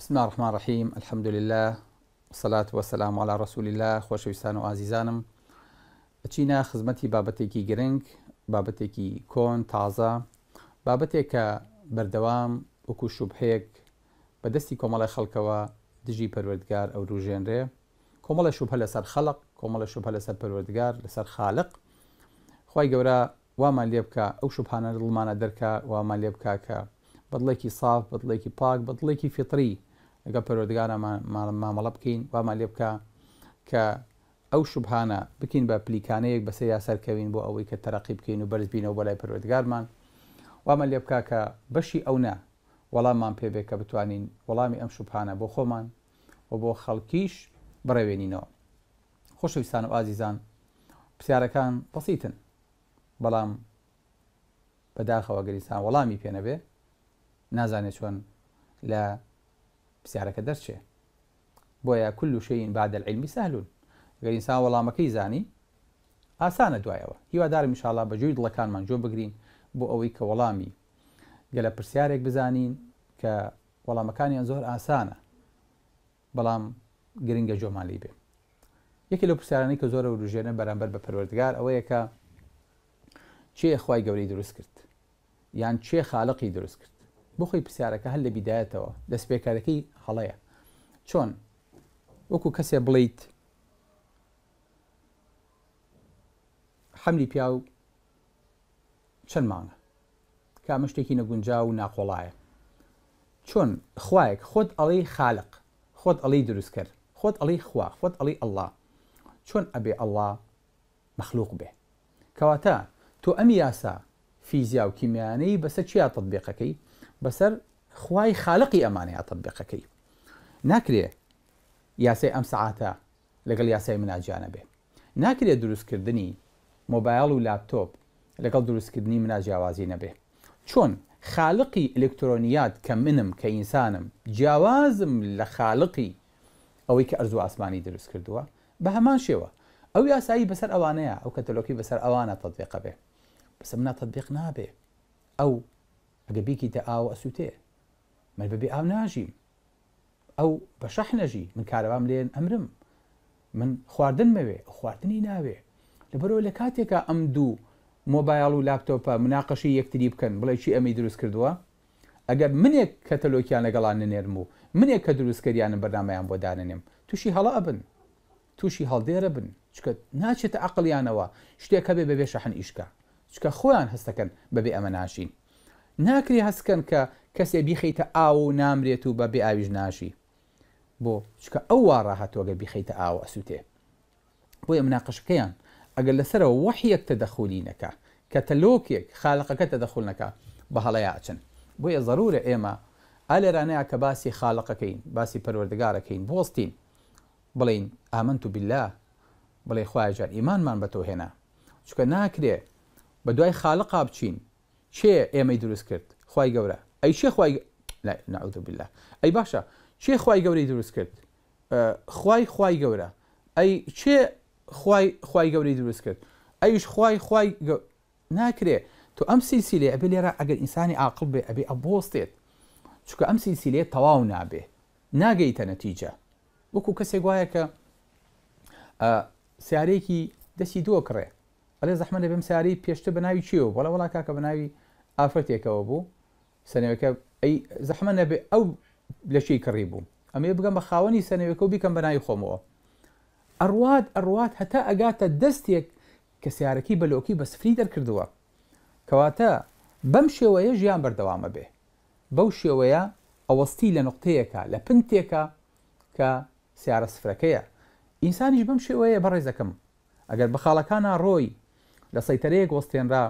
بسم الله الرحمن الرحیم الحمدلله سەلات وەسەسلام على رسول الله خۆشەویستان و ئازیزانم چینە خزمەتی بابەتێکی گرنگ بابەتێکی کۆن تازە بابەتێک کە بەردەوام وەکو شوبهەیەک بە دەستی کۆمەڵی خەڵکەوە دژی پەروەردگار ئەو ڕوژێنرێ کۆمەڵە شوبهە لەسەر خەڵق کۆمەڵە شوبهە لەسەر پەروەردگار لەسەر خالق خی گەورە وامان لێ بکە ئەو شوبحانە دڵمانە دەرکە وامان لێ بکە کە بەدڵێکی صاف بەدڵێکی پاک بەدڵێکی فطری لەگە پەرۆدگارە مامەڵە بکەین وامان لێ بکە کە ئەو شوبحانە بکەین بە پلیکانەیەک بەسە یاسەرکەوین بۆ ئەوەی کە تەرەقی بکەین و بەرزبینەوە بۆ لای پەرۆدگارمان وامە لێ بکە کە بەشی ئەونا وەڵاممان پێبێت کە بتوانین وەڵامی ئەم شوبحانە بۆ خۆمان و بۆ خەڵکیش بڕێوێنینەوە خۆشەویستان و ئازیزان پرسیارەکان پەسیتن بەڵام بەداخەوە گەریسان وەڵامی پێنەبێ نازانێت چۆن لە پرسیارەکە دەرچێ بۆیە کل شین بعد العلمی سهلون گەرینسان وەڵامەکەی زانی ئاسانە دوایەوە هیوادارم میشاالله بەجووی دڵەکانمان جۆ بگرین بۆ ئەوەی کە وەڵامی گەلە پرسیارێک بزانین کە وەڵامەکانیان زۆر ئاسانە بەڵام گرنگە جۆمالی بێ یەکی لە پرسیارانی کە زۆرە وروژێنە بەرامبەر بە پەروەردگار ئەوەیەکە چێ خی گەوری دروست کرد یان چێ خاڵقی دروست کرد بۆ خۆی پرسیارەکە هەل لە بیدایەتەوە دەستپێکارەکەی هەڵەیە چۆن وەکو کەسێ بڵیت حملی پیا و چەند مانگە کامە شتێکی نەگونجا و ناخۆڵایە چۆن خوایەک خۆت ئەڵی خالق خۆت ئەڵی دروست کرد خۆت ئەڵی خوا خۆت ئەڵی ئەله چۆن ئەبێ ئەله مەخلوق بێ کەواتە تۆ ئەم یاسا فیزیا و کیمیانەی بەسەر چیا تطببیقەکەی بەسەر خوای خاڵقی ئەمانەیە تطببیقەکەی ناکرێ یاسای ئەم سعاتە لەگەڵ یاسای مناجانە بێ ناکرێت دروستکردنی مۆبایل و لاپتۆپ لەگەڵ دروستکردنی مناجیاوازی نەبێ چۆن خاڵقی ئلکترۆنیات کە منم کە ئینسانم جیاوازم لە خاڵقی ئەوەی کە ئەرزوو ئاسمانی دروست کردووە بە هەمان شێوە ئەو یاسایی بەسەر ئەوانەیە ئەو کەتەلۆکی بەسەر ئەوانە تطببیقە بێ بەسە منە تطببیق نابێ ئەو ئەگە بیکیتە ئاو ئەسووتێ من بەبێ ئاو ناژیم ئەو بە شەح نەژی من کارەوام لێن ئەمرم من خواردن مەوێ خواردنی ناوێ لەبەرەوە لە کاتێکە ئەم دوو مۆبایل و لاپتۆپە مناقەشی یەکتری بکەن بڵێ چی ئەمەی دروست کردووە ئەگەر منێک کەتەلۆکیان لەگەڵان نێرم و منێک کە دروستکەریانم بەنامەیان بۆ دانێم تووشی هەڵە ئەبن تووشی هەڵدێرە بن چکە ناچێتە عقللیانەوە شتێکە بێ بەبێ شەحن ئیشکە چکە خۆیان هەستەکەن بەبێ ئەمە ناشین ناکری هەسکەن کە کەسێ بیخیتە ئاو و نامرێت و بە بێ ئاویش ناشی بۆ چکە ئەو وارە هاتووەگە بیخیتە ئاو ئەسووتێ بۆیە مناقشکەیان ئەگەر لەسەرەوە وەحیەک تەدەخولینەکە کە تەلۆکێک خاڵقەکە تەدەخولنەکە بە هەڵەیاچن بۆیە ضرورە ئێمە ئالێرانەیە کە باسی خاڵقەکەین باسی پەروەردگارەکەین بۆستین بڵین ئامنت و بلا بڵێ خوایجار ئیمانمان بە تۆ هێنا چکە ناکرێ بە دوای خاڵقا بچین چێ ئێمەی دروست کرد خی گەورە ئەی چێ نعود بالله ئەی باشە چێ خی گەورەی دروست کرد خی خی گەورە ئەی چێ خی گەورەی دروست کرد ئەیش خی خی ناکرێ تو ئەم سیسیلێ ئەبێ لێرە ئەگەر ئینسانی عقل بێ ئەبێ ئەبۆستێت چکە ئەم سیسیلێ تەواو نابێ ناگەیتە نەتیجە وەکو کەسێک وایە کە سیارێکی دەسی دووە کڕێ ئەلێ زەحمە لە بم سیاری پێشتە بەناوی چیەوە بەڵە وڵا کاکە بەناوی ئافرەتێکەوە بوو سنەوەکە ئەی زەحمە نەبێ ئەو لەشی کڕی بوو ئەمێ بگەم بە خاوەنی سنەوەکە و بیکەم بەناوی خۆمەوە ئەڕوات ئەڕوات هەتا ئەگاتە دەستێک کە سیارەکی بەلۆکی بە سفری دەرکردووە کەواتە بەم شێوەیە ژیان بەردەوامە بێ بەو شێوەیە ئەوەستی لە نقطەیەکە لە پنتێکە کە سیارە سفرەکەیە ئینسانیش بەم شێوەیە بەڕێزەکەم ئەگەر بە خاڵەکانە ڕۆی لە سەیتەرەیەک وەستێنرا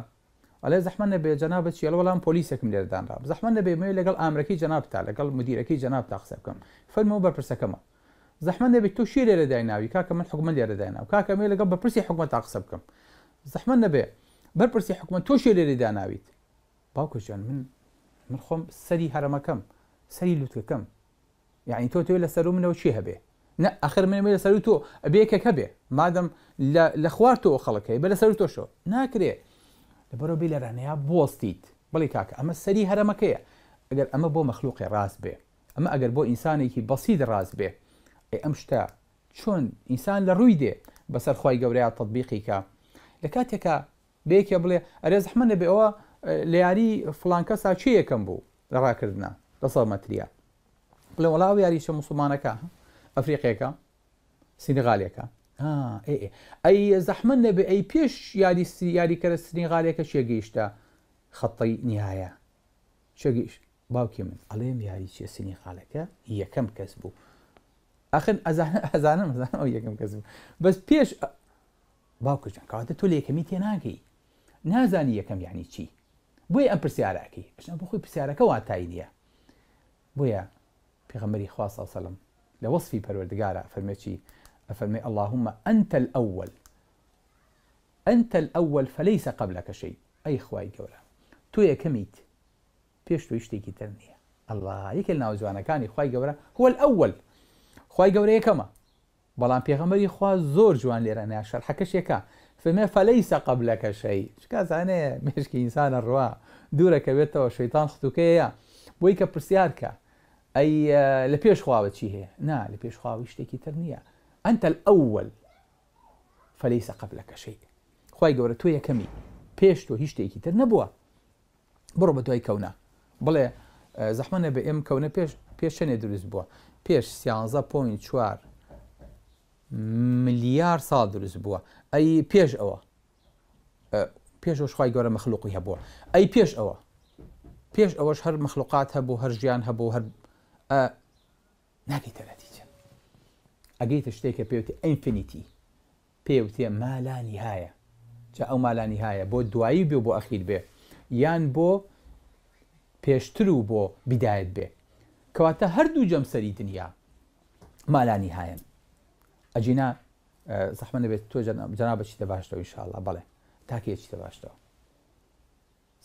ولی زحمت ولام پلیس ئەلێ زەحمەە بێ جەنابەت چیە وەڵام پۆلیسێکم لێدانرا زەحمەە بێ مێ لەگەڵ ئامرەکەی جەنابتا لەگەڵ مدیرەکەی جەنابتا قسە بکەم فەرمەوە کم. زحمت بێت تو شیر دان دایناوی کاکە من حکم حکومە لێرە دایناو کاکە مێ لەگەڵ بەپرسی حکم تا خسرب قسە بکەم زەحمەە حکم تو شیر تۆ دان لێرە باکش جان من من خم سری هر ما کم سری لوت کم. یعنی تو توێ لە من و چیه چی نه آخر من لە سەر تۆ ئەبێکەکە بێ مادەم ل لخوار تو خەڵەکەی بە لە سەر تۆشۆ ناکرێت لەبەرەوەبی لەرانەیە بۆستیت بڵی کاکە ئەمە سەری هەرەمەکەیە ئەگەر ئەمە بۆ مەخلوقی ڕاست بێ ئەمە ئەگەر بۆ ئینسانێکی اي ڕاست بێ ئەم شتە چۆن ئینسان لە ڕووی دێ بەسەر خی گەورەیە تطببیقی کە اريز کاتێکە بي بڵێ لياري زەحمەە بێەوە لیاری فلانکەسا بو یەکەم بوو لە ڕاکردە لە سەڵ مەتریە بڵێ وڵاو افريقيا كا سنغاليا كا ئەی زەحمە نەبێ ئەی پێش یاری سری یاری کەرە سنیغارێکە شێگەیشتە خەتی نیایە شەگەیش باوکی من ئەڵێم یاری چێ سنی خاالەکە یەکەم کەس بوو ئەخن ئەزانم زان ئەو یەکەم کەس بوو بەس پێش باوکجان کاتە تۆ لە یەکەمی تێناگەی نازانی یەکەم یانی چی بۆی ئەم پرسیاراکی ئەشنا بخۆی پرسیارەکە واتای نییە بۆیە پێغەمەری خواسە سەلم لە وەصفی پەروەردگارە فەرمەچی فالماء اللهم أنت الأول أنت الأول فليس قبلك شيء أي خواي جورا تو يكميت بيش تو يشتكي ترنية الله يكل وانا كان خواي جورا هو الأول خواي جورا يكما بلان بيغمري خوا زور جوان لرانا حكش يكا فما فليس قبلك شيء شكاز أنا مشكي إنسان الروا دورا كبيتا وشيطان خطوكيا بويكا برسياركا أي آه، لبيش خوا بتشي هي نا لبيش خوا ويشتكي ترنية أنت الأول فليس قبلك شيء خوي جورا تو يا كمي بيشتو تو هيش نبوة تر نبوا كونة تو بلا آه، زحمنا بإم كونا بيش بيش شنو دروز بوا بيش سيانزا بوين شوار مليار سال دروز بوا أي بيش أوا آه، بيش وش خوي جورا مخلوق يهبوا أي بيش أوا بيش أوا شهر مخلوقات هبو هرجيان هبو هر أه ناكي تلاتي ئەگەیتە شتێکە پێوتی ئەینفینیتی پێوتێ مالانی هایە چا ئەو مالانی هایە بۆ دوایی بێ بۆ ئەخیر بێ یان بۆ پێشتر و بۆ بیدایت بێ کەواتە هەردوو جەمسەری دنیا مالانی هاەن ئەجینا زەحمە بێت تۆ جنا بەچی دە باشەوە ئینشاءله بڵێ تاکێکی دە باشەوە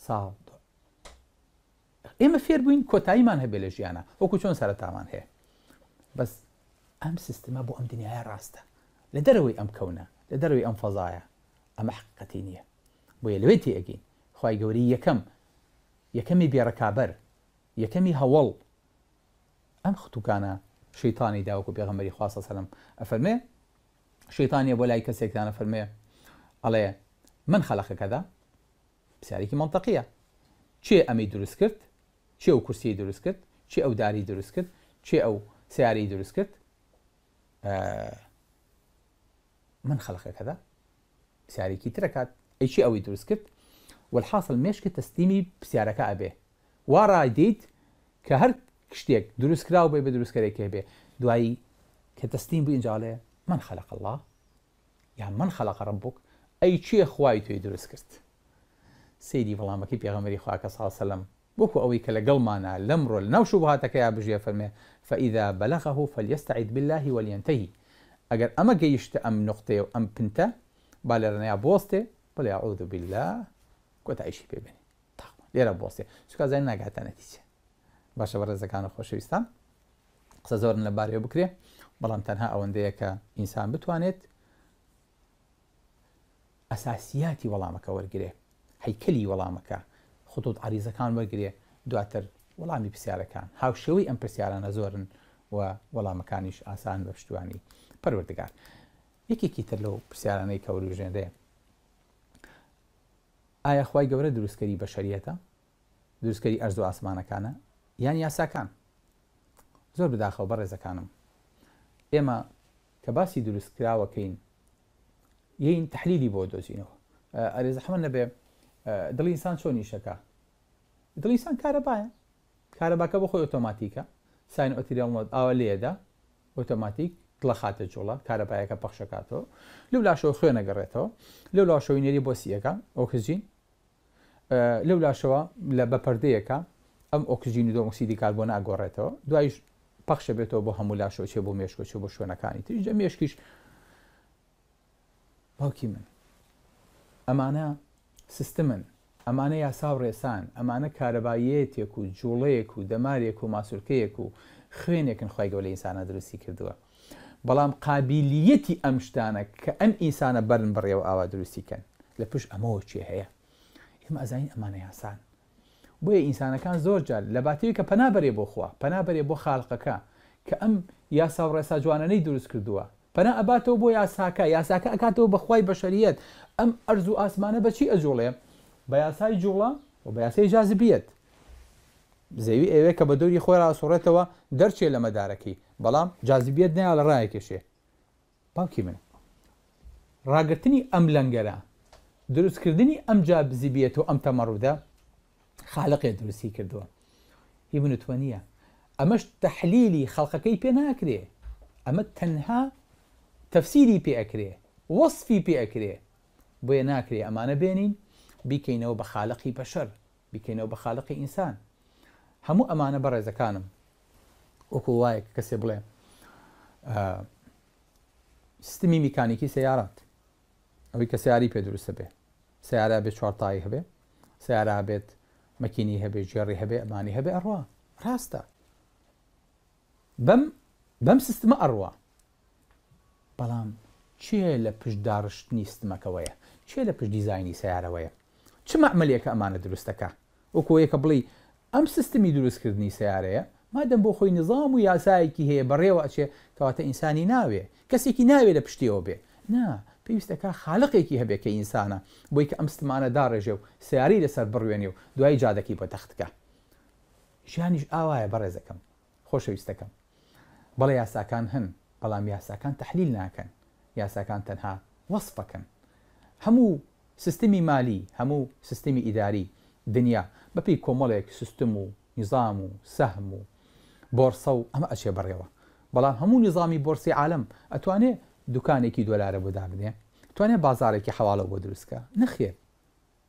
ساڵ ئێمە فێر بووین کۆتاییمان هەبێ لە ژیانە وەکو چۆن سەرتامان هەیە بەس ام سيستما بو ام دنيا راستا لدروي ام كونا لدروي ام فضايا ام حقتينيه بو يلويتي اجين خاي غوري يكم يكمي بيركابر يكمي هول ام ختو كانا شيطاني داوكو بيغمري خاصة صلى الله عليه وسلم افرمي شيطاني ابو لايكا سيك انا افرمي علي من خلق كذا بسعرك منطقيه شي امي دروسكت شي او كرسي دروسكت شي او داري دروسكت شي او سعري دروسكت كرت آه، من خلق كذا سياري كي تركات اي شيء اوي درس والحاصل مش كتستيمي بسيارك ابي ورا ديت كهر كشتيك درس كراو بي بدرس كريك ابي دواي كتستيم بي انجاله من خلق الله يعني من خلق ربك اي شيء اخواي تو درس كرت سيدي والله ما كي بيغمري اخواك صلى الله عليه وسلم بوكو اوي كلا قلمانا لمرو لنو شبهاتك يا بجي فرمي فإذا بلغه فليستعد بالله ولينتهي أجر اما جيشت أم أم نقطة بنتا گەیشتە ئەم نقطەیە و ئەم پنتە با لەرەنیا بۆستێ بڵێ عوذ بالله کۆتایشی پێ بێنێ لێرە بۆستێ چکە زای ناگاتە نەتیچە باشە بەڕێزەکان و خۆشەویستان قسە زۆرن لە بارێ أو بەڵام إنسان ئەوەندەیە أساسياتي والله بتوانێت ئەساسیاتی هيكلي والله هەیکەلی وەڵامەکە عريضة كان وەرگێ دواتر وەڵامی پرسیارەکان هاوشێوی ئەم پرسیارانە زۆرن و وەڵامەکانیش ئاسان بە پشتیوانی پەروەردگار یەکێکی تر لەو پرسیارانەی کەوروژێنەیە ئایا خی گەورە دروستکەری بە شەریەتە دروستکەری ئەرز و ئاسمانەکانە یان یاساکان زۆر بداخەوە بە ڕێزەکانم ئێمە کە باسی دروستکراوەکەین یین تحلیلی بۆ دۆزینەوە ئەرێ زەحمە نەبێ دڵی ئینسان چۆنیشەکە دڵیسان کارەبایە کارەباکە بەخۆی ئۆتۆماتیکە ساین ئۆتیریڵمۆت ئاوە لێدا ئۆتۆماتیک دڵە خاتە جوڵە کارەبایەکە پەخشکاتەوە لەو لاشەوە خوێنەگەڕێتەوە لەو لاشەوەی نێری بۆسیەکە ئۆکسزیین لەو لاشەوە لە بەپەردەیەەکە ئەم ئۆکسزیین دۆ مکسیدی کاربۆ ناگۆڕێتەوە دوایش پەخشە بێتەوە بۆ هەموو لاشەوە چێ بۆ مێشکۆ چێ بۆ شوێنەکانی تریجە مێشکیش باوکی من ئەمانە سیستمن ئەمانە یاساو ڕێسان ئەمانە کارەبایەتێک و جوڵەیەک و دەمارێک و ماسوورکەیەک و خوێنێکن خی گەۆ لە ئینسانە دروستی کردووە بەڵام قابلیەتی ئەم شتانە کە ئەم ئینسانە بەرن بڕێەوە ئاوا دروستیکەن لە پشت ئەمەوە چێ هەیە ئێمە ئەزانین ئەمانە یاسان بۆیە ئینسانەکان زۆر جار لە باتەوەی کە پەنابەرێ بۆ خوا پەنابەرێ بۆ خاڵقەکە کە ئەم یاسا و ڕێسا جوانەی دروست کردووە پەنا ئەباتەوە بۆ یاساکە یاساکە ئەکاتەوە بەخوای بەشریت ئەم ئەرز و ئاسمانە بەچی ئەجوڵێ بە یاسای جوڵە و بە یاسای جاذبیت زەوی ئێوێ کە بە دووری خۆی ئاسوڕێتەوە دەرچێ لە مەدارەکەی بەڵام جاذبیت نیا لە ڕایە کێشێ باوکی من ڕاگررتنی ئەم لەنگەرە دروستکردنی ئەم جابزی بێت و ئەم تەمەڕوودا خاالقێ درستی کردووە هیبنتوانە ئەمەش تحلیلی خەڵقەکەی پێ ناکرێ ئەمە تەنها تەفسیری پێ ئەکرێ وەصفی پێ ئەکرێ بۆیە ناکرێ ئەمانە بێنین بیکەینەوە بە خاڵقی بەشەر بیکەینەوە بە خاڵقی ئینسان هەموو ئەمانە بە ڕێزەکانم وەکو وایە کەسێ بڵێ سیستمی میکانیکی سیارات ئەوەی کە سیاری پێ دروستە بێ سیارە بێت چوارتایی هەبێ سیارا بێت مەکینی هەبێ ژێڕی هەبێ ئەمانی هەبێ ئەڕوا ڕاستە بەم بەم سیستمە ئەڕوا بەڵام چێ لە پشت داڕشتنی سیستمەکەوەیە چێ لە پشت دیزانی سیارەوەیە چ مەعملەکە ئەمانە دروستەکە وەکو یەکە بڵی ئەم سیستمی دروستکردنی سیارەیە مادەم بۆ خۆی نظام و یاسایەکی هەیە بەڕێوە ئەچێ کەواتە ئینسانی ناوێ کەسێکی ناوێ لە پشتیەوە بێ نا پێویستەکە خاڵقێکی هەبێ کە ئینسانە بۆی کە ئەم ستمانە داڕێژێ و سیاری لەسەر بڕوێنێ و دوای جادەکی بە تەختکە ژیانیش ئاوایە بەڕێزەکەم خۆشەویستەکەم بەڵێ یاساکان هەن بەڵام یاساکان تحلیل ناکەن یاساکان تەنها وەصفەکەن هەموو سیستمی مالی هەموو سیستمی ئیداری دنیا بەپی کۆمەڵێک سیستم و نیزام و سەهم و بۆرسە و ئەمە ئەچێ بڕێوە بەڵام هەموو نظامی بۆرسی عالم ئەتوانێت دوکانێکی دۆلارە بۆ دابنێ توانێت بازارێکی حواڵە بۆ دروستکە نخێ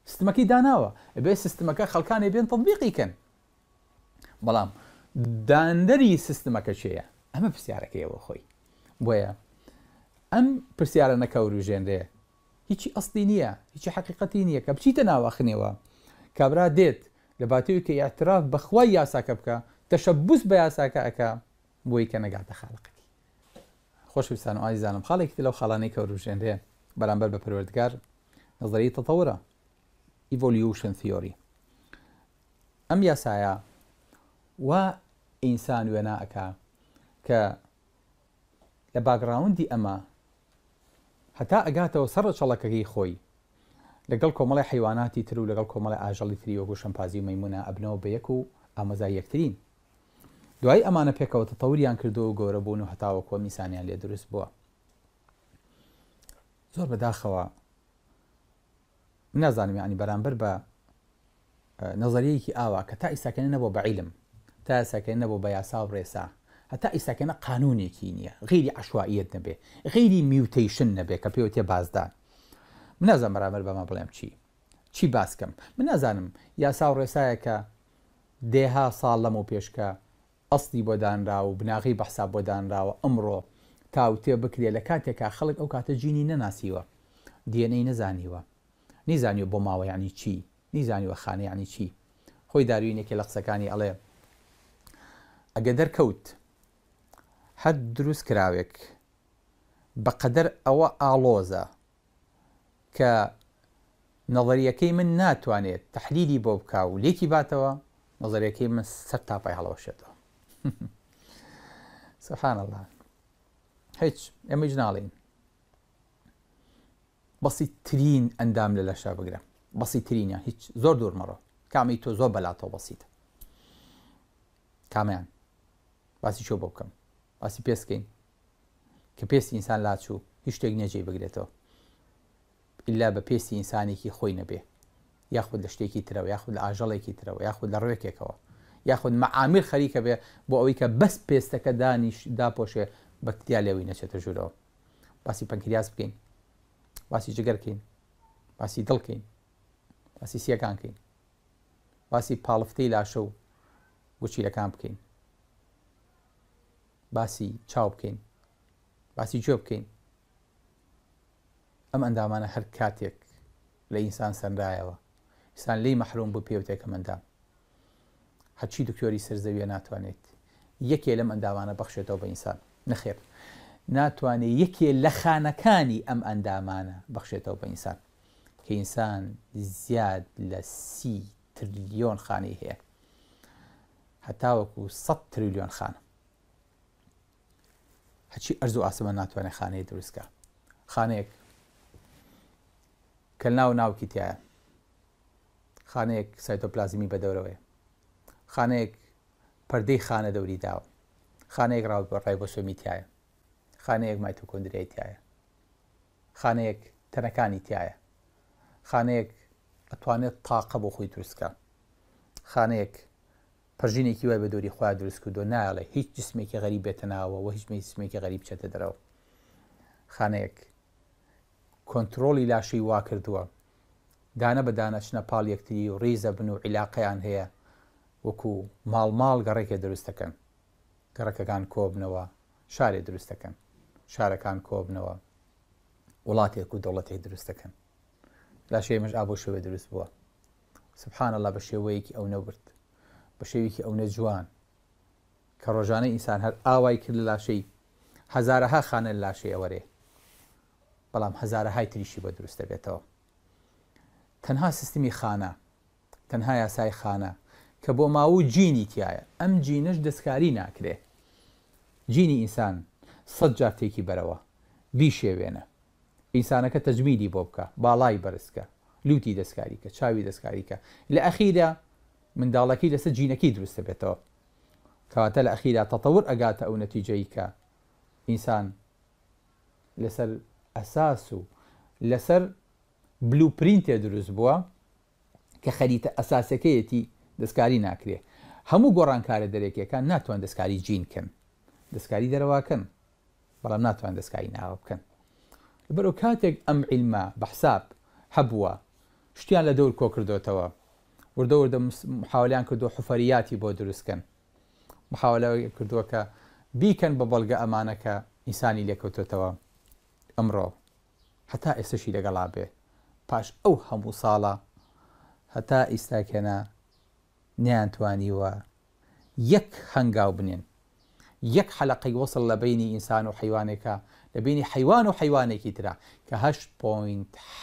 سیستمەکەی داناوە بێ سیستمەکە خەکانی بێن تبیقیکەن بەڵام داندەری سیستمەکە چێە ئەمە پرسیارەکەیەوە خۆی بۆیە ئەم پرسیارە نەکە وروژێنرێ هیچی اصلی نیه هیچی حقیقتی نیه حقیقەتی نییە کە بچیتە ناوەخنەوە کابرا دێت لە باتیوی کە یاعتراف بەخوای یاساکە بکە تەشەبوس بە یاساکە ئەکە بۆی کە نەگاتە خاڵقی خۆش ویسان و ئازانم خاڵێکی لەو خاڵانەی کە ڕژێنرێ بەرامبەر بە پەروەردگار نظری تەتەورە ئیڤۆلیوشن تیۆری ئەم یاسایە و ئینسان وێناەکە کە لە باگراوندی اما هەتا ئەگاتەوە سەر چڵەکەی خۆی لەگەڵ کۆمەڵی حیواناتی تر و لەگەڵ کۆمەڵی ئاژەڵی تریوەگو شەمپازی مەمونە ئەبنەوە بە یەک و ئامەزای یەکترین دوای ئەمانە پێکەوەتە تەوریان کردو و گۆرە بوون و هەتاوە کۆ میسانیان لێ دروست بووە زۆر بەداخەوە نازانم ینی بەرامبەر بە نظریەیەکی ئاوا کە تا ئیساکەێن نەبوو بە عیلم تا ساکەێن نەبوو بە یاسا و ڕێسا هەتا ئیساکەنە قانونێکی نییە غیری عشوائیت نەبێ غیری میوتیشن نەبێ کە پێوتێ بازدان منازە مەرامەر بەمە بڵێم چی چی باسکەم من نازانم یاسا و ڕێسایەکە دێها ساڵ لەم و پێشکە ئەستی بۆدانرا و بناغی بەحساب بۆدانراوە ئەمڕۆ تاوتێ بکرێ لە کاتێکا خەڵک ئەو کاتە جینی نەناسیوە دیێنەی نەزانیوە نیزانیوە بۆ ماوەیانی چی نیزانیوە خانیانی چی خۆی داروینێکی لە قسەکانی ئەڵێ ئەگە دەرکەوت هەر دروست کراوێک بەقەدەر ئەوە ئالۆزە کە نەڵەریەکەی من ناتوانێت تحلیلی بۆ بک و لێکی باتەوە نظرەکەی من سەر تاپای هەڵەوەشێتەوە سەفان الله هیچ ئەمەج ناڵین بەسی ترین ئەندام لە لەشا بگرم بەسی ترینە هیچ زۆر دوور مەڕۆ کامی تۆ زۆر بەلاتەوە بەسییت کامیان باسی چۆ بۆ بکەم باسی پێسکەین کە پێستی ئینسان لاچوو هیچ شتێک نەجێ بگرێتەوە ئللا بە پێستی ئینسانێکی خۆی نەبێ یاخود لە شتێکی ترەوە یاخود لە ئاژەڵێکی ترەوە یاخود لە ڕێکێکەوە یاخود مەعامیر خەریکە بێ بۆ ئەوەی کە بەس پێستەکە دانیش داپۆشێ بەکتیا لێوی نەچێتە ژوورەوە باسی پەنکریاز بکەین باسی جگەرکەین باسی دڵکەین باسی سیەکانکەین باسی پاڵفتەی لاشە و گوچیلەکان بکەین باسی چاو بکەین باسی گوێ بکەین ئەم ئەندامانە هەر کاتێک لە ئینسان سەرایەوە ئسان لی مەحروم بۆ پێوتێکە مندام هەچی دکتۆری سرزەویە ناتوانێت یەکێ لەم ئەندامانە بەخشێتەوە بە ئینسان نەخێر ناتوانێت یەکێ لە خانەکانی ئەم ئەندامانە بەخشێتەوە بە ئینسان کە ئینسان زیاد لە سی تریلیۆن خانی هەیە هەتاوەکو 100 تریلیۆن خانە هەچی ئەرز و ئاسمە ناتوانێت خانەیە دروستکە خانەیەک کە ناو ناوکی تایە خانەیەک سایتۆپلازمی بەدەورەوەی خانەیەک پەردەی خانە دەوری داوە خانەیەک ڕای بۆ سۆمیتیایە خانەیەک مای تۆکۆندریای تایە خانەیەک تەنەکانی تایە خانەیەک ئەتوانێت تاقە بۆ خۆی دروستکە خانەیەک پەژینێکی وای بە دووری خوا دروست کردو ناڵێ هیچ جسمێکی غەری بێتە ناوە و هیچ جسمێکی غەری بچێتە دەرەوە خانەیەک کۆنتترۆلی لاشی وا کردووە دانە بە دانەچنە پاڵ یەکتی و ڕیزە بن و عیلاقیان هەیە وەکو ماڵ ماڵ گەڕێکێ دروستەکەن گەڕەکەکان کۆبنەوە شارێ دروستەکەن شارەکان کۆبنەوە وڵاتێک و دەوڵەتی دروستەکەن لا شێمەش ئابۆ شوێ دروست بووە سبحان الله بە شێوەیەکی ئەو نەبرد بە شێویکی ئەو نەجوان کە ڕۆژانەی ئینسان هەر ئاوای کرد لە لاشەی هزارەها خانە لە لاشەیە وەرێ بەڵام هزارە های تریشی بە دروست دەبێتەوە تەنها سیستمی خانە تەنها یاسای خانە کە بۆ ماوە جینی تایە ئەم جینەش دەستکاری ناکرێ جینی ئینسان سەد جارتێکی بەرەوە بیشێوێنە ئینسانەکە تەجمیدی بۆ بکە باڵای بەرزکە لوتی دەستکاریکە چاوی دەستکاریکە لە ئەخیدا منداڵەکەی لەسەر جینەکەی دروستە بێتەوە کەواتە لە ئەخیدا تەتەور ئەگاتە ئەو نەتیجەی کە ئینسان لەسەر ئەساس و لەسەر بلوپرینتێ دروست بووە کە خەریتە ئەساسەکەیەتی دەستکاری ناکرێ هەموو گۆڕانکارە دەرێکیەکان ناتوان دەستکاری جینکەن دەستکاری دەرەواکەن بەڵام ناتوان دەستکاری ناوە بکەن بەرەو کاتێک ئەم عیلمە بەحساب هەبووە شتیان لە دەور کۆ کردوتەوە وردە وردە محاولیان کردووە حفریاتی بۆ دروستکەن محاولە کردووە کە بیکەن امانه بەڵگە ئەمانەکە ئینسانی لێکەوتێتەوە امرو هەتا ئێستشی لەگەڵا بێ پاش ئەو هەموو ساڵە هەتا ئیستاکەنە نیانتوانیوە و هەنگاو هنگاو یەک حەلقی وەصل وصل بینی انسان و حیوانێکە لە بینی حیوان و حیوانێکی ترا کە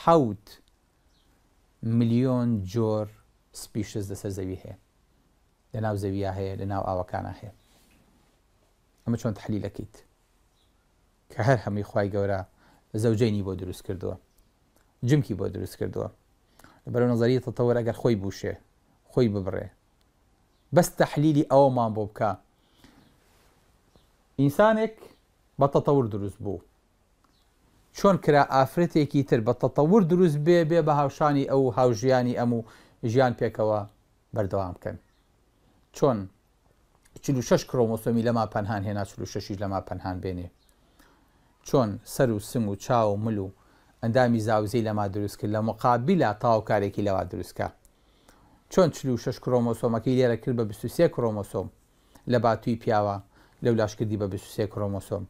حوت میلیۆن جور سپیشز لەسەر زەوی هەیە لە ناو زەویە هەیە لە ناو ئاوەکانە هەیە ئەمە چۆن تحلیلەکەیت کە هەر هەمووی خی گەورە زەوجینی بۆ دروست کردووە جمکی بۆ دروست کردووە بەرەو نظری تەتەوەرە ئەگەر خۆی بوشێ خۆی ببڕێ بەس تحلیلی ئەومان بۆ بکە ئینسانێک بە تەتەور دروست بوو چۆن کرا ئافرەتێکی تر بە تەتەور دروست بێ بێ بە هاوشانی ئەو هاوژیانی ئەم ژیان پێکەوە بەردەوام بکەن چۆن 46 کرۆمۆسۆمی لەما پەنهان هێنا 46 لەما پەنهان بێنێ چۆن سەر و سم و چاو و مل و ئەندامی زاوزی لەما دروستکرد لە مقابلە تاوکارێکی لەوا دروستکە چۆن 46 کرۆمۆسۆمەکەی لێرە کرد بە 23 کرۆمۆسۆم لە باتووی پیاوە لەو لاشکردی بە 23 کرۆمۆسۆم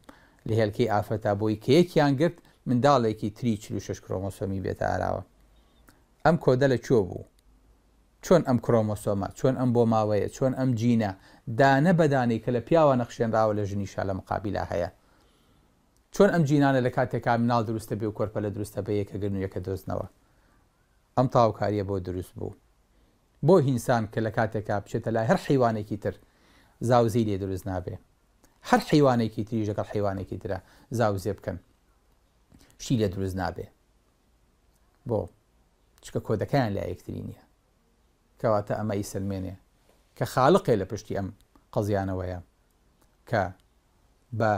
لە هێلکەی ئافرەتا بۆی کەیەکیان گرت منداڵێکی 3 46 کرۆمۆسۆمی بێتە ئاراوە ئەم کۆدە لە چۆ بوو چۆن ئەم کرۆمۆسۆمە چۆن ئەم بۆ ماوەیە چۆن ئەم جینە دانە بەدانی کە لە پیاوە نەخشێنراوە لە ژنیشا لە مقابلا هەیە چۆن ئەم جینانە لە کاتێکا مناڵ دروستە بێ و کۆرپە لە دروستە بە یەکە گرنوویەکە دۆستنەوە ئەم تاوکاریە بۆ دروست بوو بۆ هینسان کە لە کاتێکا بچێتە لای هەر حیوانێکی تر زاوزی لێ دروست نابێ هەر حیوانێکی تریژەکە حیوانێکی ترە زاوزێ بکەن شی لە دروست نابێ بۆ چکە کۆدەکەیان لا یەکتری نییە کەواتە ئەمە ئیسلمێنێ کە خاڵقێ لە پشتی ئەم قەزیانەوەیە کە بە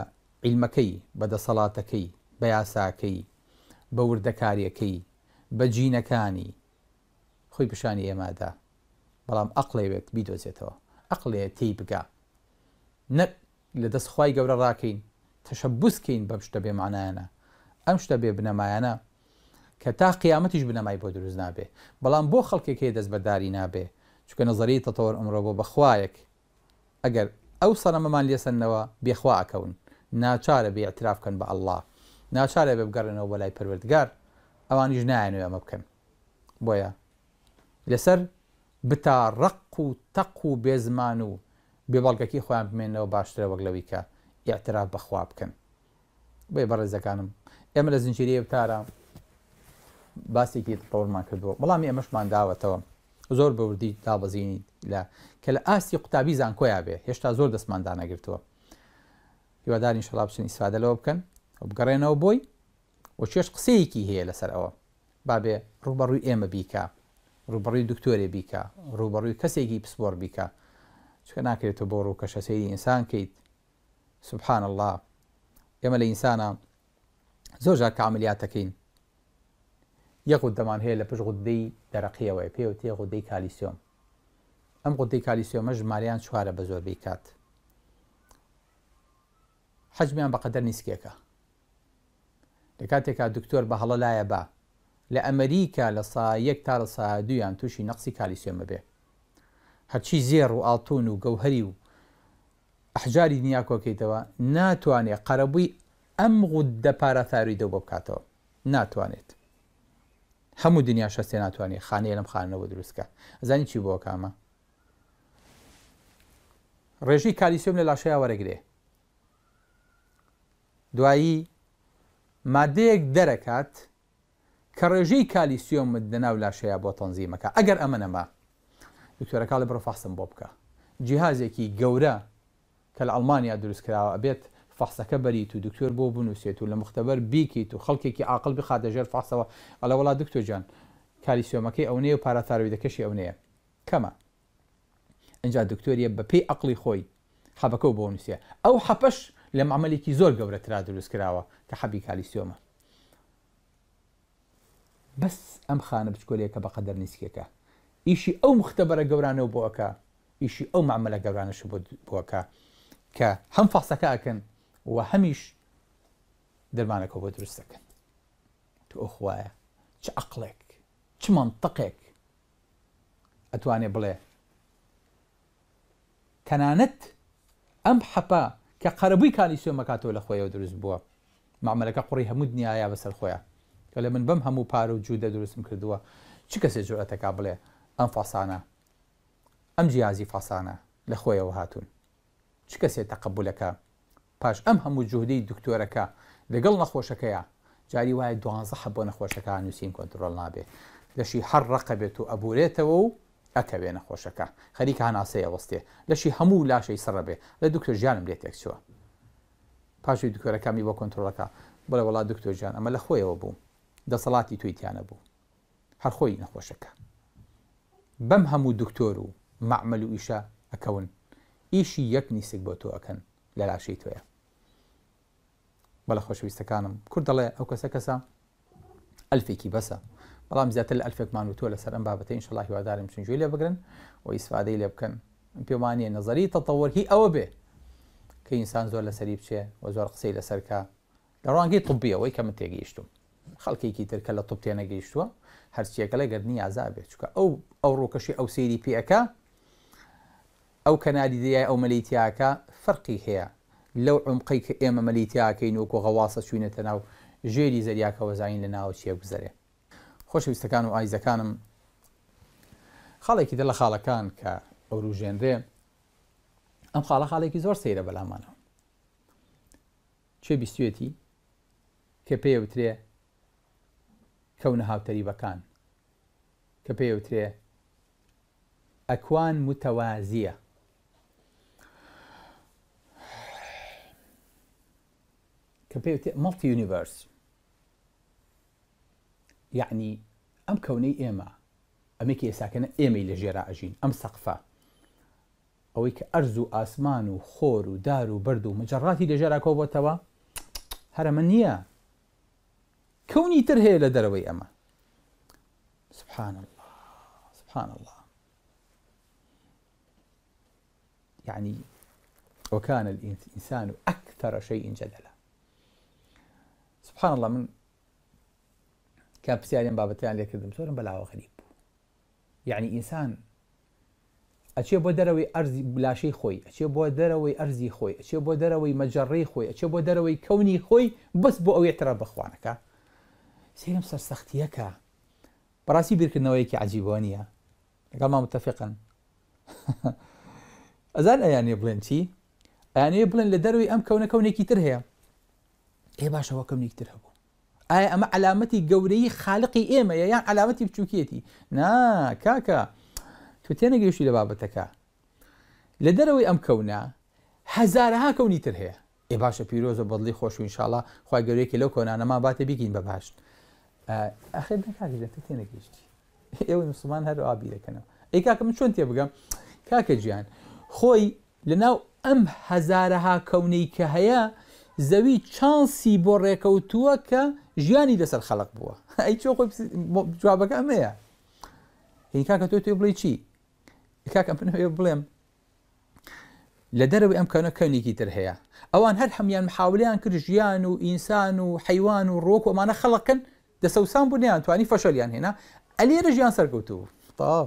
عیلمەکەی بەدەسەڵاتەکەی بە یاساکەی بە وردەکاریەکەی بە جینەکانی خۆی پیشانی ئێمادا بەڵام ئەقلێوێت بیدۆزێتەوە ئەقلێ تی بگا نەک لە دەستخوای گەورە ڕاکەین تەشە بوسکەین بەم شتە بێمانایەنە ئەم شتە بێ بنەمایانە کە تا قیامەتیش بنەمای بۆ دروست نابێ بەڵام بۆ خەڵکێکی دەست بەداری نابێ چکە نظری تەتەوە ئەمڕۆ بۆ بەخوایەک ئەگەر ئەو سەرمەمان لێسەنەوە بێخوا ئەکەون ناچارە بێ اعترافکەن بە ئەله ناچارە بێ بگەڕێنەوە بەلای پروردگار ئەوانیش نایەنێ ئەمە بکەن بۆیە لەسەر بتا ڕق و تەق و بێزمان و بێبڵگەکی خۆیان بمێنەوە باشترە وەک لەوی کە یاعتراف بەخوا بکەن بێ بەڕێزەکانم ئێمە لە زنجیری بتارە باسێکی تەڕمان کردووە بەڵامی ئەمەشمان داوەتەوە زۆر بەوردی دابەزیینیت لە کە لە ئاستی قوتابی زانکۆیا بێ هێشتا زۆر دەستماندا نەگرتووە هیوادارین شڵابچن ئیسفادەلەوە بکەن بگەڕێنەوە بۆی و چێش قسەیەکی هەیە لەسەر ئەوە بابێ ڕوبەڕووی ئێمە بیکە ڕوبڕووی دکتۆرێ بیکە ڕوبڕووی کەسێکی پسپۆر بیکە چکە ناکرێتەوە بۆ ڕوو کەشەسەری ئینسان کەیت سبحان الله ئێمە لە ئینسانە زۆر ژار کاملیاتەکەین یەک قودەمان هەیە لە پشت قودەی دەرەقیەوە پێ و تێ قودەی کالیسیۆم ئەم قودەی کالیسیۆمە ژماریان چوارە بە زۆربەی کات حەجمیان بەقەدەر نیسکێکە لە کاتێکا دکتۆر بە هەڵە لایە با لە ئەمریکا لە سا یەک تا لە سا دویان تووشی نەقسی کالیسیۆمە بێ هەرچی زێر و ئاڵتون و گەوهری و ئەحجاری نیاکۆکەیتەوە ناتوانێت قەرەبووی ئەم غودە پارەتاری دەو بۆ بکاتەوە ناتوانێت هەموو دنیا شەستێ ناتوانێت خانەیە لەم خانەوە دروستکە زانی چی بۆ کامە ڕێژی کالیسیۆم لە لاشەیە وەرەگرێ دوایی مادەیەک دەرەکات کە ڕێژەی کالیسیۆمت دەناو لاشەیە بۆ تەنزیمەکە ئەگەر ئەمە نەما دکتۆرەکە لە بڕفاستم بۆ بکە جیهازێکی گەورە کە لە ئەلمانیا دروستکراوە ئەبێت فەخسەکە بەریت و دکتۆر بۆ بنووسێت و لە مختبەر بیکیت و خەڵکێکی عقل بخا دەژێر فاسەوە ئەلە وڵا دکتۆجان کاری سۆمەکەی ئەوەیە و پاراتاروی دەکەشی ئەوەیە کەمە ئەجا دکتۆریە بە پێی عقلی خۆی حەبەکە و بۆ نووسە ئەو حەپەش لە معمەلێکی زۆر گەورەترا دروست کراوە کە حەبی کالیسیۆمە بەس ئەم خانە بچکۆلەکە بە قەدەر نیسکێکە ئیشی ئەو مختبەرە گەورانەوە بۆەکە ئیشی ئەو معمەلە گەورانەش بۆەکە کە هەم فاسەکە ئەکەن و هەمیش دەرمانەکە بۆ دروستەکەن تو ئۆخواە چ عقلێک چ منتەقێک ئەتوانێ بڵێ تەنانەت ئەم حەپا کە قەرەبووی کالی سوێ مەکاتەوە لە خۆیەوە دروست بووە معمەلەکە قڕی هەموو دنیاە بەسەر خۆیان کە لە من بەم هەموو پارە و جوودە دروستم کردووە چ کەسێک جوئەتەکە بڵێ ئەم فاسانە ئەم جیازی فاسانە لە خۆیەوە هاتوون چ کەسێ تەقبولەکە پاش ئەم هەموو جودەی دکتۆرەکە لەگەڵ نەخۆشەکەیە جاری وایە دوانزە حە بۆ نەخۆشەکە نووسین کۆنتترۆل نابێ لەشی هەر ڕقە بێت و ئەبورێتەوە و ئەکەوێ نەخۆشەکە خەریکە هەناسەیە وەستێ لەشی هەموو لاشەی سڕەبێ لە دکتۆر ژیانم لێت تێکچوە پاشوی دکتۆرەکەمی بۆ کۆنتترۆلەکە بڵێ وڵا دکتۆر ژیان ئەمە لە خۆیەوە بوو دەسەڵاتی تویتیانە بوو هەرخۆی نەخۆشەکە بەم هەموو دکتۆر و معمەل و ئیشە ئەکەون ئیشی یەک نیسک بۆ تۆ ئەەکەن لە لاشەی تۆیە بەڵە خۆشویستەکانم کورد دەڵێ ئەو کەسە کەسە ئەلفێکی بەسە بەڵام زیاتر ئەلفێکمان و لەسەر ئەم بابەتە ئینشڵی هوادارم چنجوی لێ بگرن و ئیسفادەی لێ بکەن پێوانە نظری تەتەوەرهی ئەوە بێ کە زۆر لەسەری بچێ و زۆر قسەی لەسەرکە لە ڕوانگەی تبیەوەی کە تێگەیشتم خەڵکێکی ترکە لە تب تێنەگەیشتووە هەرچیەکە لە گردنی ئازا چکە ئەو ئەو ڕووکەشی ئەو سری پیەکە ئەو کەناری دیای ئەو مەلیتیاکە فەرقی هەیە لەو عمقی کە ئێمە مەلیتیاکەین وکو غەواسە چوینەتە ناو ژێری زەریاکە وەزین لە ناو چیە بزەرێ خۆشەویستەکان و ئایزەکانم خاڵێکی دە لە خاڵەکان کە ئەوروژێنرێ ئەم خاڵە خاڵێکی زۆر سەیرە بەلامانەوە چێ بیستێتی کە پێوترێ کەونە هاوتەریبەکان کە پێوترێ ئەکوان متەوازیە مڵتی مالتي يونيفرس يعني ام كوني ايما أميكي ئێمەی إيمي لجيرا أجين أم سەقفە ئەوەی کە ئەرز و ئاسمان و خۆر و دار و برد و مجەڕاتی لەژێراکۆ بۆتەوە تر سبحان الله سبحان الله يعني وكان الإنسان أكثر شيء جدلا سبحان الله من کە پرسیاریان بابەتیان لێکردم زۆرم بەلاوە خەریب بوو یعنی يعني ئینسان ئەچێ بۆ دەرەوەی ئەرزی بلاشەی خۆی ئەچێ بۆ دەرەوەی ئەرزی خۆی ئەچێ بۆ دەرەوەی مجري خوي ئەچێ بۆ دەرەوەی کەونی خۆی بەس بۆ ئەوەی ترە بەخواانەکە سرم سەرسەختیەکە بەڕاستی براسي بيرك نیە لەگەڵ ما قال ما متفقا أزال چی؟ ئەیانێ بڵێن لە لدروي أم کەونە کەونێکی تر هەیە ئێ باشەوە کەمنیکتر هەبوو ئایا ئەمە علامەتی گەورەی خاڵقی ئێمەیە یان علامەتی بچووکێتی نا کاکە تو تێنەگەیشتی لە بابەتەکە لە دەرەوەی ئەم کەونا هەزارها کەونی تر هەیە ئێ باشە پیرۆزە بەدلی خۆش و انشاءڵا خوا گەورەیەکی لەو کۆنانەما باتە بگین بە باش ئەخر نکاکە تو تێنەگەیشتی ئێوە مسلمان هەر ئابی دەکەنەوە ئەی کاکە من چۆن تێ بگەم کاکە گیان خۆی لەناو ئەم هەزارەها کەونەی کە هەیە زەوی چانسی بۆ ڕێکەوتووە کە ژیانی لەسەر خەڵق بووە ئەی چۆ خۆی جوابەکە ئەمەیە هینکا کە تۆ توێ بڵێ چی کاکەم پێ بڵێم لە دەرەوەی ئەم کەنە کەنیکی تر هەیە ئەوان هەر هەمیان محاولیان کرد ژیان و ئینسان و حیوان و ڕۆک ومانە خەڵەکەن دەسەوسان بوونیان توانی فەشەلیان هێنا ئەلێرە ژیان سەرکەوتوو تاو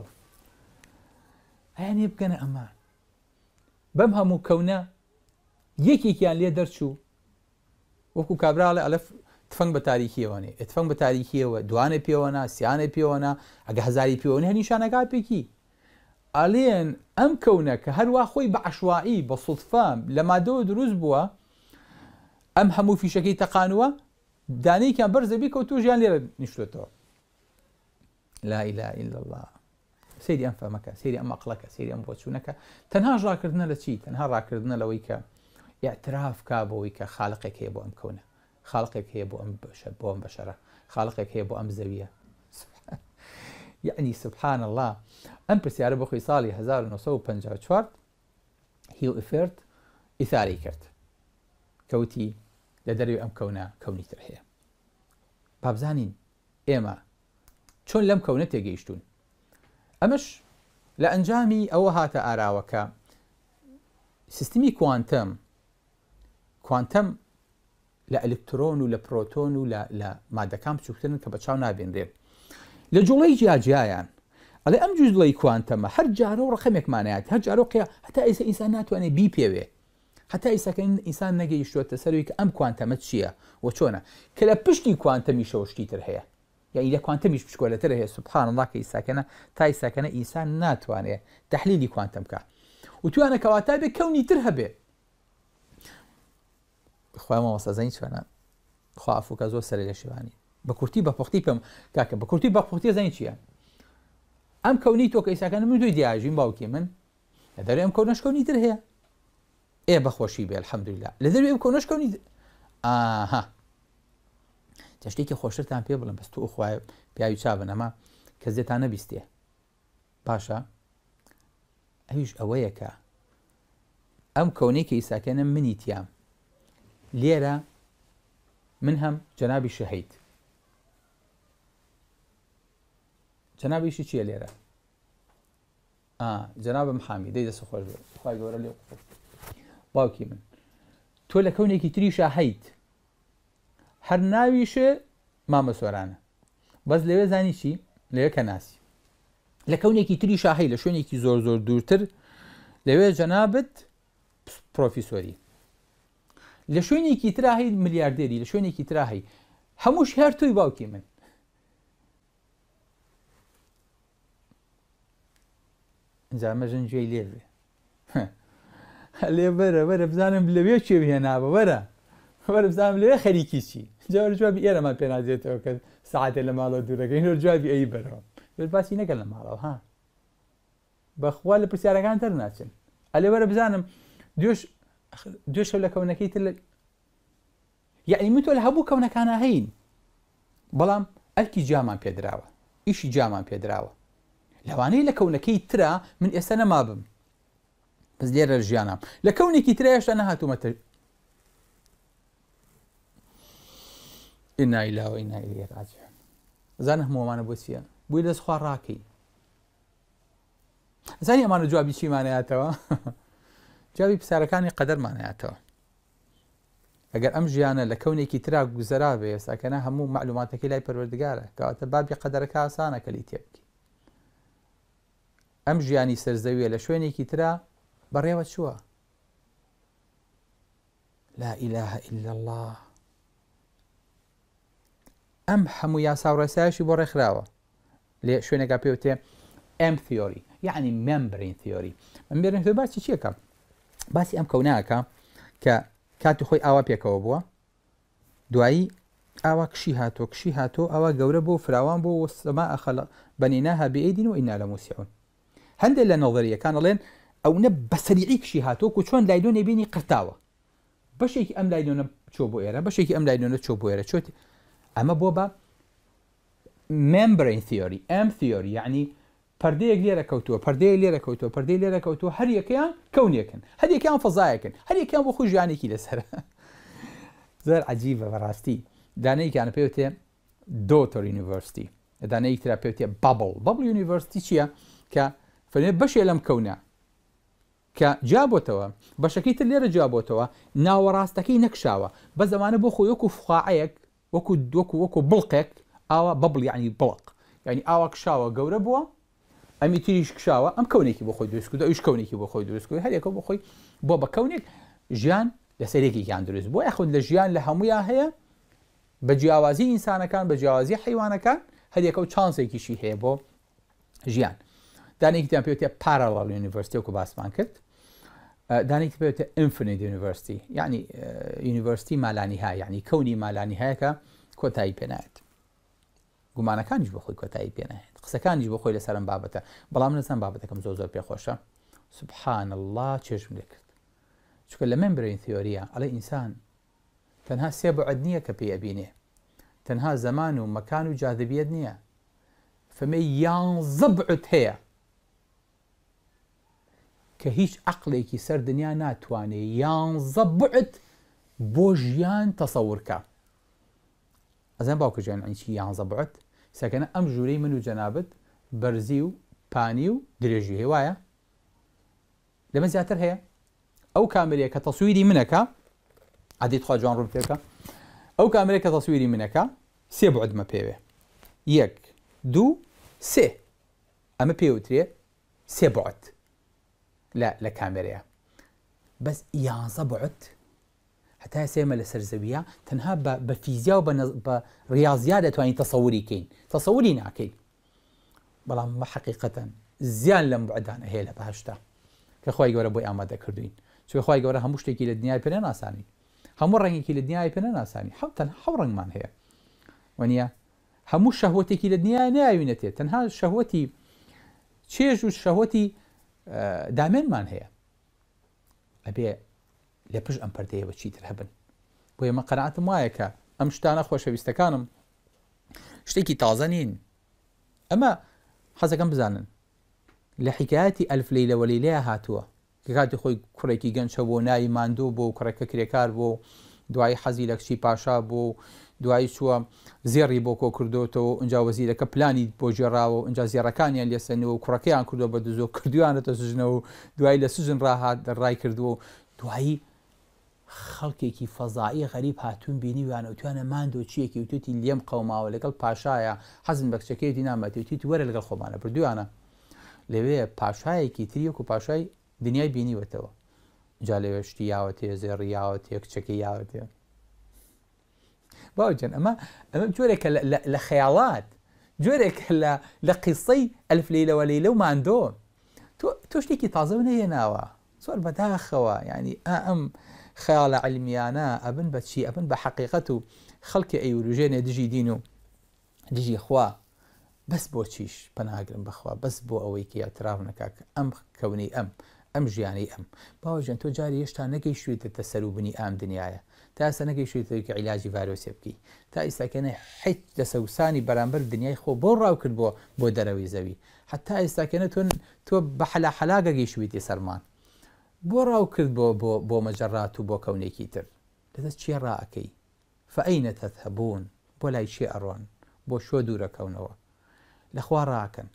ئەیانێ بکەنە ئەمان بەم هەموو کەونە یەکێکیان لێ دەرچوو وەکو کابراڵە ئەلف تفەنگ بە تاریخیەوەێ ئەتفەنگ بە تاریخیەوە دوانە پێوەنا سیانە پێوەنا ئەگە هزاری پێوەنی هە نیشانەکە پێکی ئەلێن ئەم کەونە کە هەروە خۆی بە عشوایی بە سڵفام لە مادەوە دروست بووە ئەم هەموو فیشەکەی تەقانوە دانەیەکیان بەرزەبی کە تو ژیان لێرە نیشتێتەوە لا إله إلا الله سری ئەم فەمەکە سری ئەم ئەقلەکە سری ئەم بۆچوونەکە تەنها ڕاکردنە لە چی تەنها ڕاکردنە لەوەی کە اعتراف كابوي كخالقك هي بو ام كونه خالقك هي بو ام بو ام بشره خالقك هي بو ام زويه يعني سبحان الله ام بس يا رب اخوي صالي هزار نصو بنجا تشوارت هيو افرت اثاري كرت كوتي لدري ام كونه كوني ترحيه باب زانين ايما شون لم كونه تيجيشتون امش لانجامي او هاتا اراوكا سيستمي كوانتم کوانتەم لە ئەلکترۆن و لە پرۆتۆن و لە مادەکان بچووکردن کە بە چاو نابێنرێت لە جوڵی جیاجیایان ئەڵێ ئەم جوزڵی کوانتەمە هەر جارە و ڕخەمێکمانایات هەر جارۆقیە هەتا ئیسا ئینسان ناتوانێت بی پێوێ هەتا ئیسەکەین ئینسان نەگەیشتوەتە سەروی کە ئەم کوانتەمە چییە و چۆنە کە لە پشتی کوانتەمی شەوشتی تر هەیە یعنی لە کوانتەمیش پشکۆلەتر هەیە سوبحان الله کە ئیساکەنە تا ئیساکەنە ئینسان ناتوانێت تحلیلی کوانتەم بکە و توانە کەواتای بێ کەونی تر هەبێ خۆمە وەسەزەی چۆنە خوافوکە زۆر سەر لە شێوانی بە کورتی بە پختی پێم کاکە بە کورتی بە پختی زەین چییە ئەم کەونی تۆکە ئیساکان من دوی دیاژین باوکی من لە دەرێ ئەم کۆنشکۆنی تر هەیە ئێ بەخۆشی بێ الحەمدولا لە دەروێ کۆنشکۆنی ئاها تەشتێکی خۆشتان پێ بڵم بەست توخوای پیاوی چابن ئەمە کەس دێتان نەبیستێ پاشە ئەویش ئەوەیەکە ئەم کەونێکی ئیساکەنە منی تیام لێرە من هەم جەنابی شەهید جەنابیشی چیە لێرە جەنابم حامی دەی دەست خۆش خی گەورە لێ باوکی من تۆ لە کەونێکی تریشە هەیت هەر ناویشە مامە سۆرانە بەس لەوێ زانی چی لەوێ کە ناسی لە کەونێکی تری شاهی لە شوێنێکی زۆر زۆر دوورتر لەوێ جەنابەت پرۆفیسۆری لە شوێنێکی تراهی ملیاردێری لە شوێنێکی تراهی هەمووش هەر توی باوکی من جامەژن گوێی لێبێ لێ بەرە بەرە بزانم لەوێ چێوێ نابە بەرە بەرە بزانم لێ خەریکی چی جار جوابی ئێرەمە پێناازێتەوە کە سعاتێ لە ماڵە دوورەکەی هۆر جوابی ئەی بەرەوە باسی نەکە لە ماڵەوە ها بەخوا لە پرسیارەکان دەرناچن ئەلێ بەرە بزانم دوێش دوێ شەو لە کەونەکەی تر یعنی من تۆ لە هەبوو کەونەکانە هەین بەڵام ئەرکی جامان پێدراوە ئیشی جامان پێدراوە لەوانەیە لە کەونەکەی ترا من ئێستا نەما بم پز لێرە ژیانم لە کەونێکی ترایشتا نەهاتومەتە ئینایلاوە ئینایراج زانە هەمووانە بۆ چیە بووی دەستخوا ڕاکەی زانی ئەمانە جوابی چیمانەیاتەوە جاوی پسارەکانی قەدەرمانایاتەوە ئەگەر ئەم ژیانە لە کەونێکی ترا گوزەرا بێ ێستاکەە هەموو معلوماتەکە لای پەروەردگارە کەواتە بابی قەدەرەکە ئاسانە کەلی تێبکی ئەم ژیانی سەرزەویە لە شوێنێکی ترا بەڕێوە چووە لا إله إلا الله ئەم هەموو یاسا و ڕێسایشی بۆ ڕێکخراوە لێ شوێنێکا پێوتێ ئەم تیۆری یعنی ممبرین تیۆری ئەم بێرن باسی چیەکەم باسی ئەم کەوناکە کە کاتی خۆی ئاوا پێکەوە بووە دوایی ئاوا کشی هاتۆ کشی هاتۆ ئەوە گەورە بۆ فراوان بۆ سەما ئەخەڵ بەنینا هەبیئیدین و ئینا لە موسیون هەندێک لە نەڵدەریەکان ئەڵێن ئەو نە بەسەریعی کشی هاتۆک و چۆن لایدۆ نەبینی قرتاوە بەشێکی ئەم لایدۆنە چۆ بۆ ئێرە بەشێکی ئەم لایدۆنە چۆ بۆ ئێرە چۆت ئەمە بۆ بە ممبرین تیۆری ئەم تیۆری یعنی پردەیەک لێرە کەوتووە پردەیە لێرە کەوتووە پردەی لێرە کەوتووە هەریەکەیان کەونیەکەن هەریەکان فەزایەکەن هەریەکان بۆ خۆ ژیانێکی لەسەر زەر عجیبە بەڕاستی دانەیەکیانە پێوتێ دۆتۆر یونیڤرسیتی دانەیەک ترا پێوتێ بابل بەبل یونیڤرسیتی چییە کە فێنێ بەشێ لەم کەونە کە جابتەوە بەشەکەی تر لێرە جابتەوە ناوەڕاستەکەی نەکشاوە بە زمانە بۆ خۆی وەکو فخواعەیەک وەکو دوکو وەکو بڵقێک ئاوا بەبڵ یعنی بڵق ینی ئاوا کشاوە گەورە بووە ئەمی تریش کشاوە ئەم کەونێکی بۆ خۆی درستکودا ئەوش کەونێکی بۆ خۆی درستکوی هەرێکەوە بۆ خۆی بۆ بە کەونێک ژیان لەسەرێکی یان درست بۆ یخود لە ژیان لە هەمویان هەیە بە جیاوازی ئینسانەکان بە جیاوازی حیوانەکان هەریەکە و چانسێکیشی هەیە بۆ ژیان دانێکیان پێوتە پارەڵال یونیڤرسیتی وکو باسمان کرد دانێک پێوتە ئینفنیت یونیڤرسیتی یعنی یونیڤرسیتی مالانی ها یعنی کەونی مالانی هەیەکە کۆتایی پێنایێت گومانەکانیش بەخۆی کۆتایی پێناهێت قسەکانیش بەخۆی لە سەرم بابەتە بەڵام لەسەر بابەتەکەم زۆ زۆر پێخۆشە سبحان الله چێژم لێ کرد چکە لە ممبرین تیۆریە ئەڵێ ئینسان تەنها سێ بەعد نییە کە پێبینێ تەنها زەمان و مەکان و جادەبیت نییە فەمە یان زەبعت هەیە کە هیچ عقلێکی سەر دنیا ناتوانێت یان زەبعت بۆ ژیان تەسەورکە ئەزان باوکەژیان ئەنچی یان زەبعەت سەکەنە ئەم ژوورەی من و جەنابەت بەرزی و پانی و درێژی هێوایە لەمە زیاتر هەیە ئەو کامرەیە کە تەسوویری منەکە عادیت خواجان ڕوبتەکە ئەو کامرەیە کە تەسوویری منەکە سێ بعدمە پێوێ یەک دوو سێ ئەمە پێوترێ سێ بعد لە لا کامرەیە بەس یانزە بعد هەتا سێمە لە سەرزەویە تەنها بە فیزیا و بە ڕاضیا دەتوانین تەسەوریکەین تەسەوری ناکەین بەڵام بە حقیقەن زیان لەم بعددانە هەیە لە بەهشتا کە خۆی گەورە بۆی ئامادەکردوین چۆی خی گەورە هەموو شتێکی لە دنیای پێە ناسانی هەموو ڕنگێکی لە دنیای پێە ناسانی حوتەن حو ڕنگمان هەیە وەنیە هەموو شەهوتێکی لە دنیای ناوینەتێت تەنها شەهوەتی چێژ و شەهوەتی اه، دامێنمان هەیە ئەبێ لە پشت ئەم پردەیەوە چیتر هەبن بۆ ئێمە قەرعاتم وایەکە ئەم شتانە خۆشەویستەکانم شتێکی تازە نین ئەمە حەزەکەم بزانن لە حیکایەتی ئەلفلی لە وەلیلەیە هاتووە کاتی خۆی کوڕێکی گەنچە بۆ نایی ماندوو بۆ کوڕەکە کرێکار بۆ دوای حەزی لە کچی پاشا بۆ دوایی چووە زێڕی بۆ کۆ کردوەوە ئەجا وەزیرەکە پلانی بۆ ژێراوە ئەجا زیێڕەکانیان لێسەنەوە و کوڕەکەیان کردو بە دزۆ کردویانەتە سژنەوە و دوایی لە سژن ڕاهات دەڕای کردووە دوایی خەڵکێکی فەزایی غەریب هاتون بینیوانە توانە مادۆچیەکی وتوتی لێم قەوماوە لەگەڵ پاشایە حەزم بە کچەکەی دینامەتیوتیت وەرە لەگەڵ خۆمانە بردووانە لەوێ پاشایەکی تریەک و پاشای دنیای بینیوەتەوە جا لەوێشتی یاوە تێزێ ڕیاوە تێک کچەکە یاوە تێ باوجن ئەمە ئەمە جۆرێکە لە خەیاڵات جۆرێک لە قیسەی ئەلف لەیلەوە لی لەو ماندۆ تۆ شتێکی تازە نەیە ناوە زۆر بەداخەوە ینی ئەم خيال علمیانە ئەبن بەچی ئەبن بە حقیقەت و خەڵکی ئەیوروژێنێ دجي دین و دژی خوا بەس بۆ چیش پەناگرم بخوا بەس بۆ ام کە ام نکاک ئەم کەونی ئەم ئەم ژیانی ئەم باوەژەن تۆ جاری هێشتا نەگەی شوێتە سەروبنی ئام شوي تاسە علاج فيروس يبكي ڤایرۆسیە بکەی تا ئیساکەنە حیت دەسەوسانی بەرامبەر دنیای خۆ بۆ ڕاوکرد بو بۆ دەرەوەی زەوی حتا ئێستاکەنە تۆن تۆ بە حەلا حەلاگەگەی شویتی بۆ ڕاو کرد بۆ بۆ مەجەڕات و بۆ کەونێکی تر لەدەست چی ڕائەکەی فەعینەتەت هەبوون بۆ لای چی ئەڕۆن بۆ شۆ دوورەکەونەوە لەخوا ڕاکەن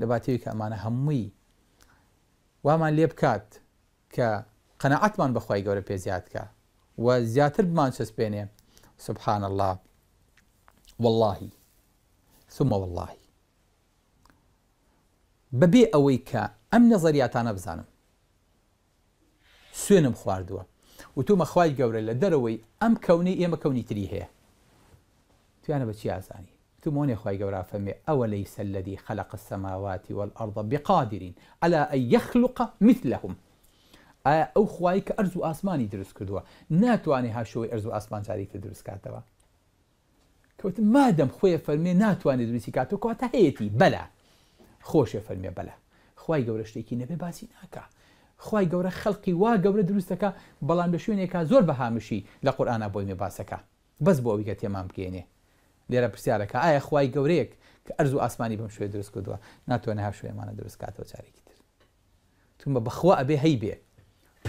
لە باتەوی کە ئەمانە هەمووی وامان لێ بکات کە قەنەعاتمان بەخوای گەورە پێ زیادکە و زیاتر بمان چەسپێنێ سبحان الله واللهی ثمە واللهی بەبێ ئەوەی کە ئەم نەزەریاتانە بزانم سوێنم خواردووە وتومە خخوای جورا دروي أم كوني ام كوني تري هي تو أنا بە چی تو موني خواي جورا فمي أوليس الذي خلق السماوات والأرض بقادر على أن يخلق مثلهم أو خواي كأرزو آسماني درس كدوا أني هاشوي أرزو آسمان جاري تدرس كاتوا كوت مادم خويا فرمي أني درس كاتوا كوتا هيتي بلا خوش فرمي بلا خواي جورا شتيكي نبي باسي ناكا خی گەورە خەڵکی وا گەورە دروستەکە بەڵام لە شوێنێکە زۆر بە هامشی لە قورآە بۆی مێباسەکە بەس بۆ ئەوی کە تێمان بکێنێ لێرە پرسیارەکە ئایا خی گەورەیەک کە ئەرز و ئاسمانی بەم شوێ دروست کردووە ناتوانە ها شوێمانە دروستکاتەوە چارێکی تر تومە بەخوا ئەبێ هەی بێ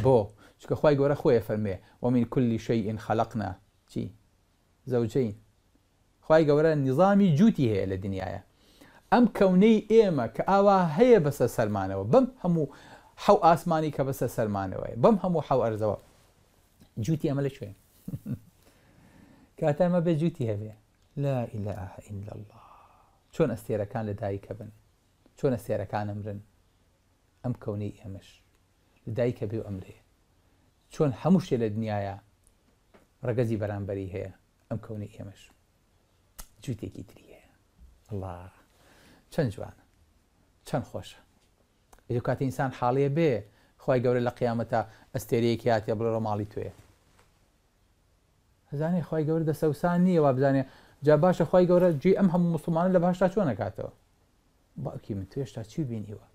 بۆ چکە خی گەورە خۆی فەرمێ ومین کولی شەیئین خەلقنا چی زەوجین خی گەورە نظامی جوتی هەیە لە دنیاە ئەم کەونەی ئێمە کە ئاوا هەیە بەسەر سەرمانەوە بەم هەموو حەو ئاسمانی کە بەسە سەرمانەوەی بەم هەموو حەو ئەرزەوە جوتی ئەمە لە شوێن کاتەمە بێ جوتی هەبێ لا إله إلا الله چۆن ئەستێرەکان لە دایکە بن چۆن ئەستێرەکان ئەمرن ئەم کەونەی ئێمەش لە دایکە بێ و ئەمرێ چۆن هەموو شتێ لە دنیاە ڕگەزی بەرامبەری هەیە ئەم کەونەی ئێمەش جوتێکی تری هەیە الله چەند جوانە چەند خۆشە هیچ کاتی ئینسان حاڵێ بێ خی گەورە لە قیامەتە ئەستێرەیەکی هااتە بڵ ڕۆماڵی توێ هەزانێ خی گەورە دەسەوسان نییە وا بزانێ جا باشە خی گەورە جی ئەم هەموو مسلمانە لە باشتا چۆن نکاتەوە باکی من توێشتا چی بینیوە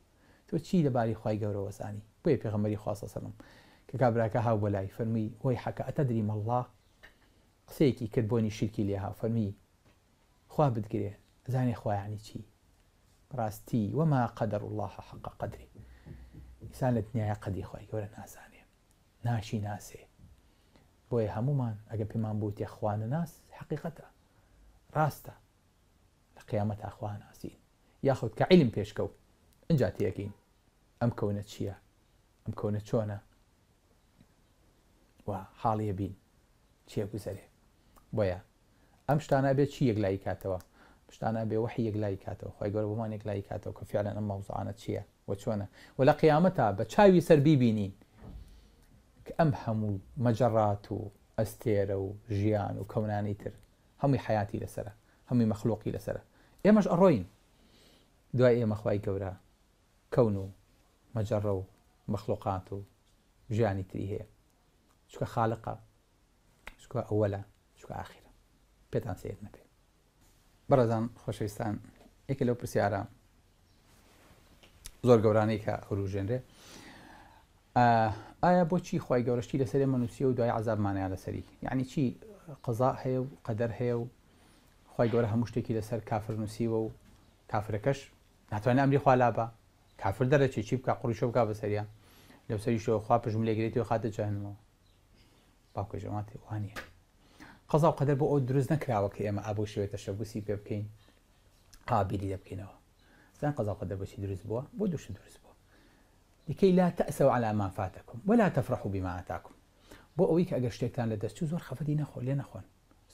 تۆ چی لەباری خی گەورە وەزانی بۆیە پێغەمەری خواستە سەرم کە کابراکە هاو بەلای فەرمی هۆی حەکە ئەتە دریم الله قسەیەکی کرد بۆنی شیرکی لێها فەرمی خوا بگرێ زانێ خۆیانی چی ڕاستی وەما قەدەر الله حق قدری ئیسان لە دنیاە قەدی خۆی گەورە نازانێ ناشی ناسێ بۆیە هەمومان ئەگە پێمان بوو تێخواانە ناس حقیقەتە ڕاستە لە قیامەت تاخوا ناسین یاخود کە عیلم پێشکەوت ئەجا تێکین ئەم کەونە چییە ئەم کەونە چۆنە و حاڵیە بین چیە گوزەرێ بۆیە ئەم شتانە بێت چی یەک لای کاتەوە مشتان ابي وحي قلاي كاتو خوي قول بمان قلاي كاتو كفعلا اما وصعانا تشيه وشونا ولا قيامتها بشاوي سر بيبينين كأمهم همو مجراتو استيرو جيانو كوناني تر همي حياتي لسرة همي مخلوقي لسرة ايه مش اروين دو ايه مخواي قورا كونو مجرو مخلوقاتو جياني تري هي شكا خالقة شكا اولا شكا اخرة بيتان سيدنا بيه بەڕزان خۆشەویستان یەکە لەو پرسیارە زۆر گەورانەی کە هەروژێنرێ ئایا بۆچی خی گەورەشتی لەسەر مەنووسیە و دوای عذابمانەیە لەسەری یعنی چی قەزا هەیە و قەدەر هەیە و خی گەورە هەموو شتێکی لەسەر کافر نووسیوە و کافرەکەش ناتوانێت ئەمری خوالابە کافر دەرەچێت چی بکە قڕیشە بک بەسەریە لەوسەریشەوە خوا پژم لێگرێتی و خاتە جانمەوە باکۆژەماتی وانە قضا و قەدەر دروز ئەو دروست نەکراوە کە ئێمە ئابوو شوێت تەشەبوسی پێ بکەین قابلی لە بکەینەوە زان بو قەدەر بۆچی دروست لكي لا تأسوا على ما فاتكم ولا تفرحوا بما أتاكم بو ئەوەی کە ئەگەر شتێکتان لە دەستچوو زۆر خەفەتی نەخۆ لێ نەخۆن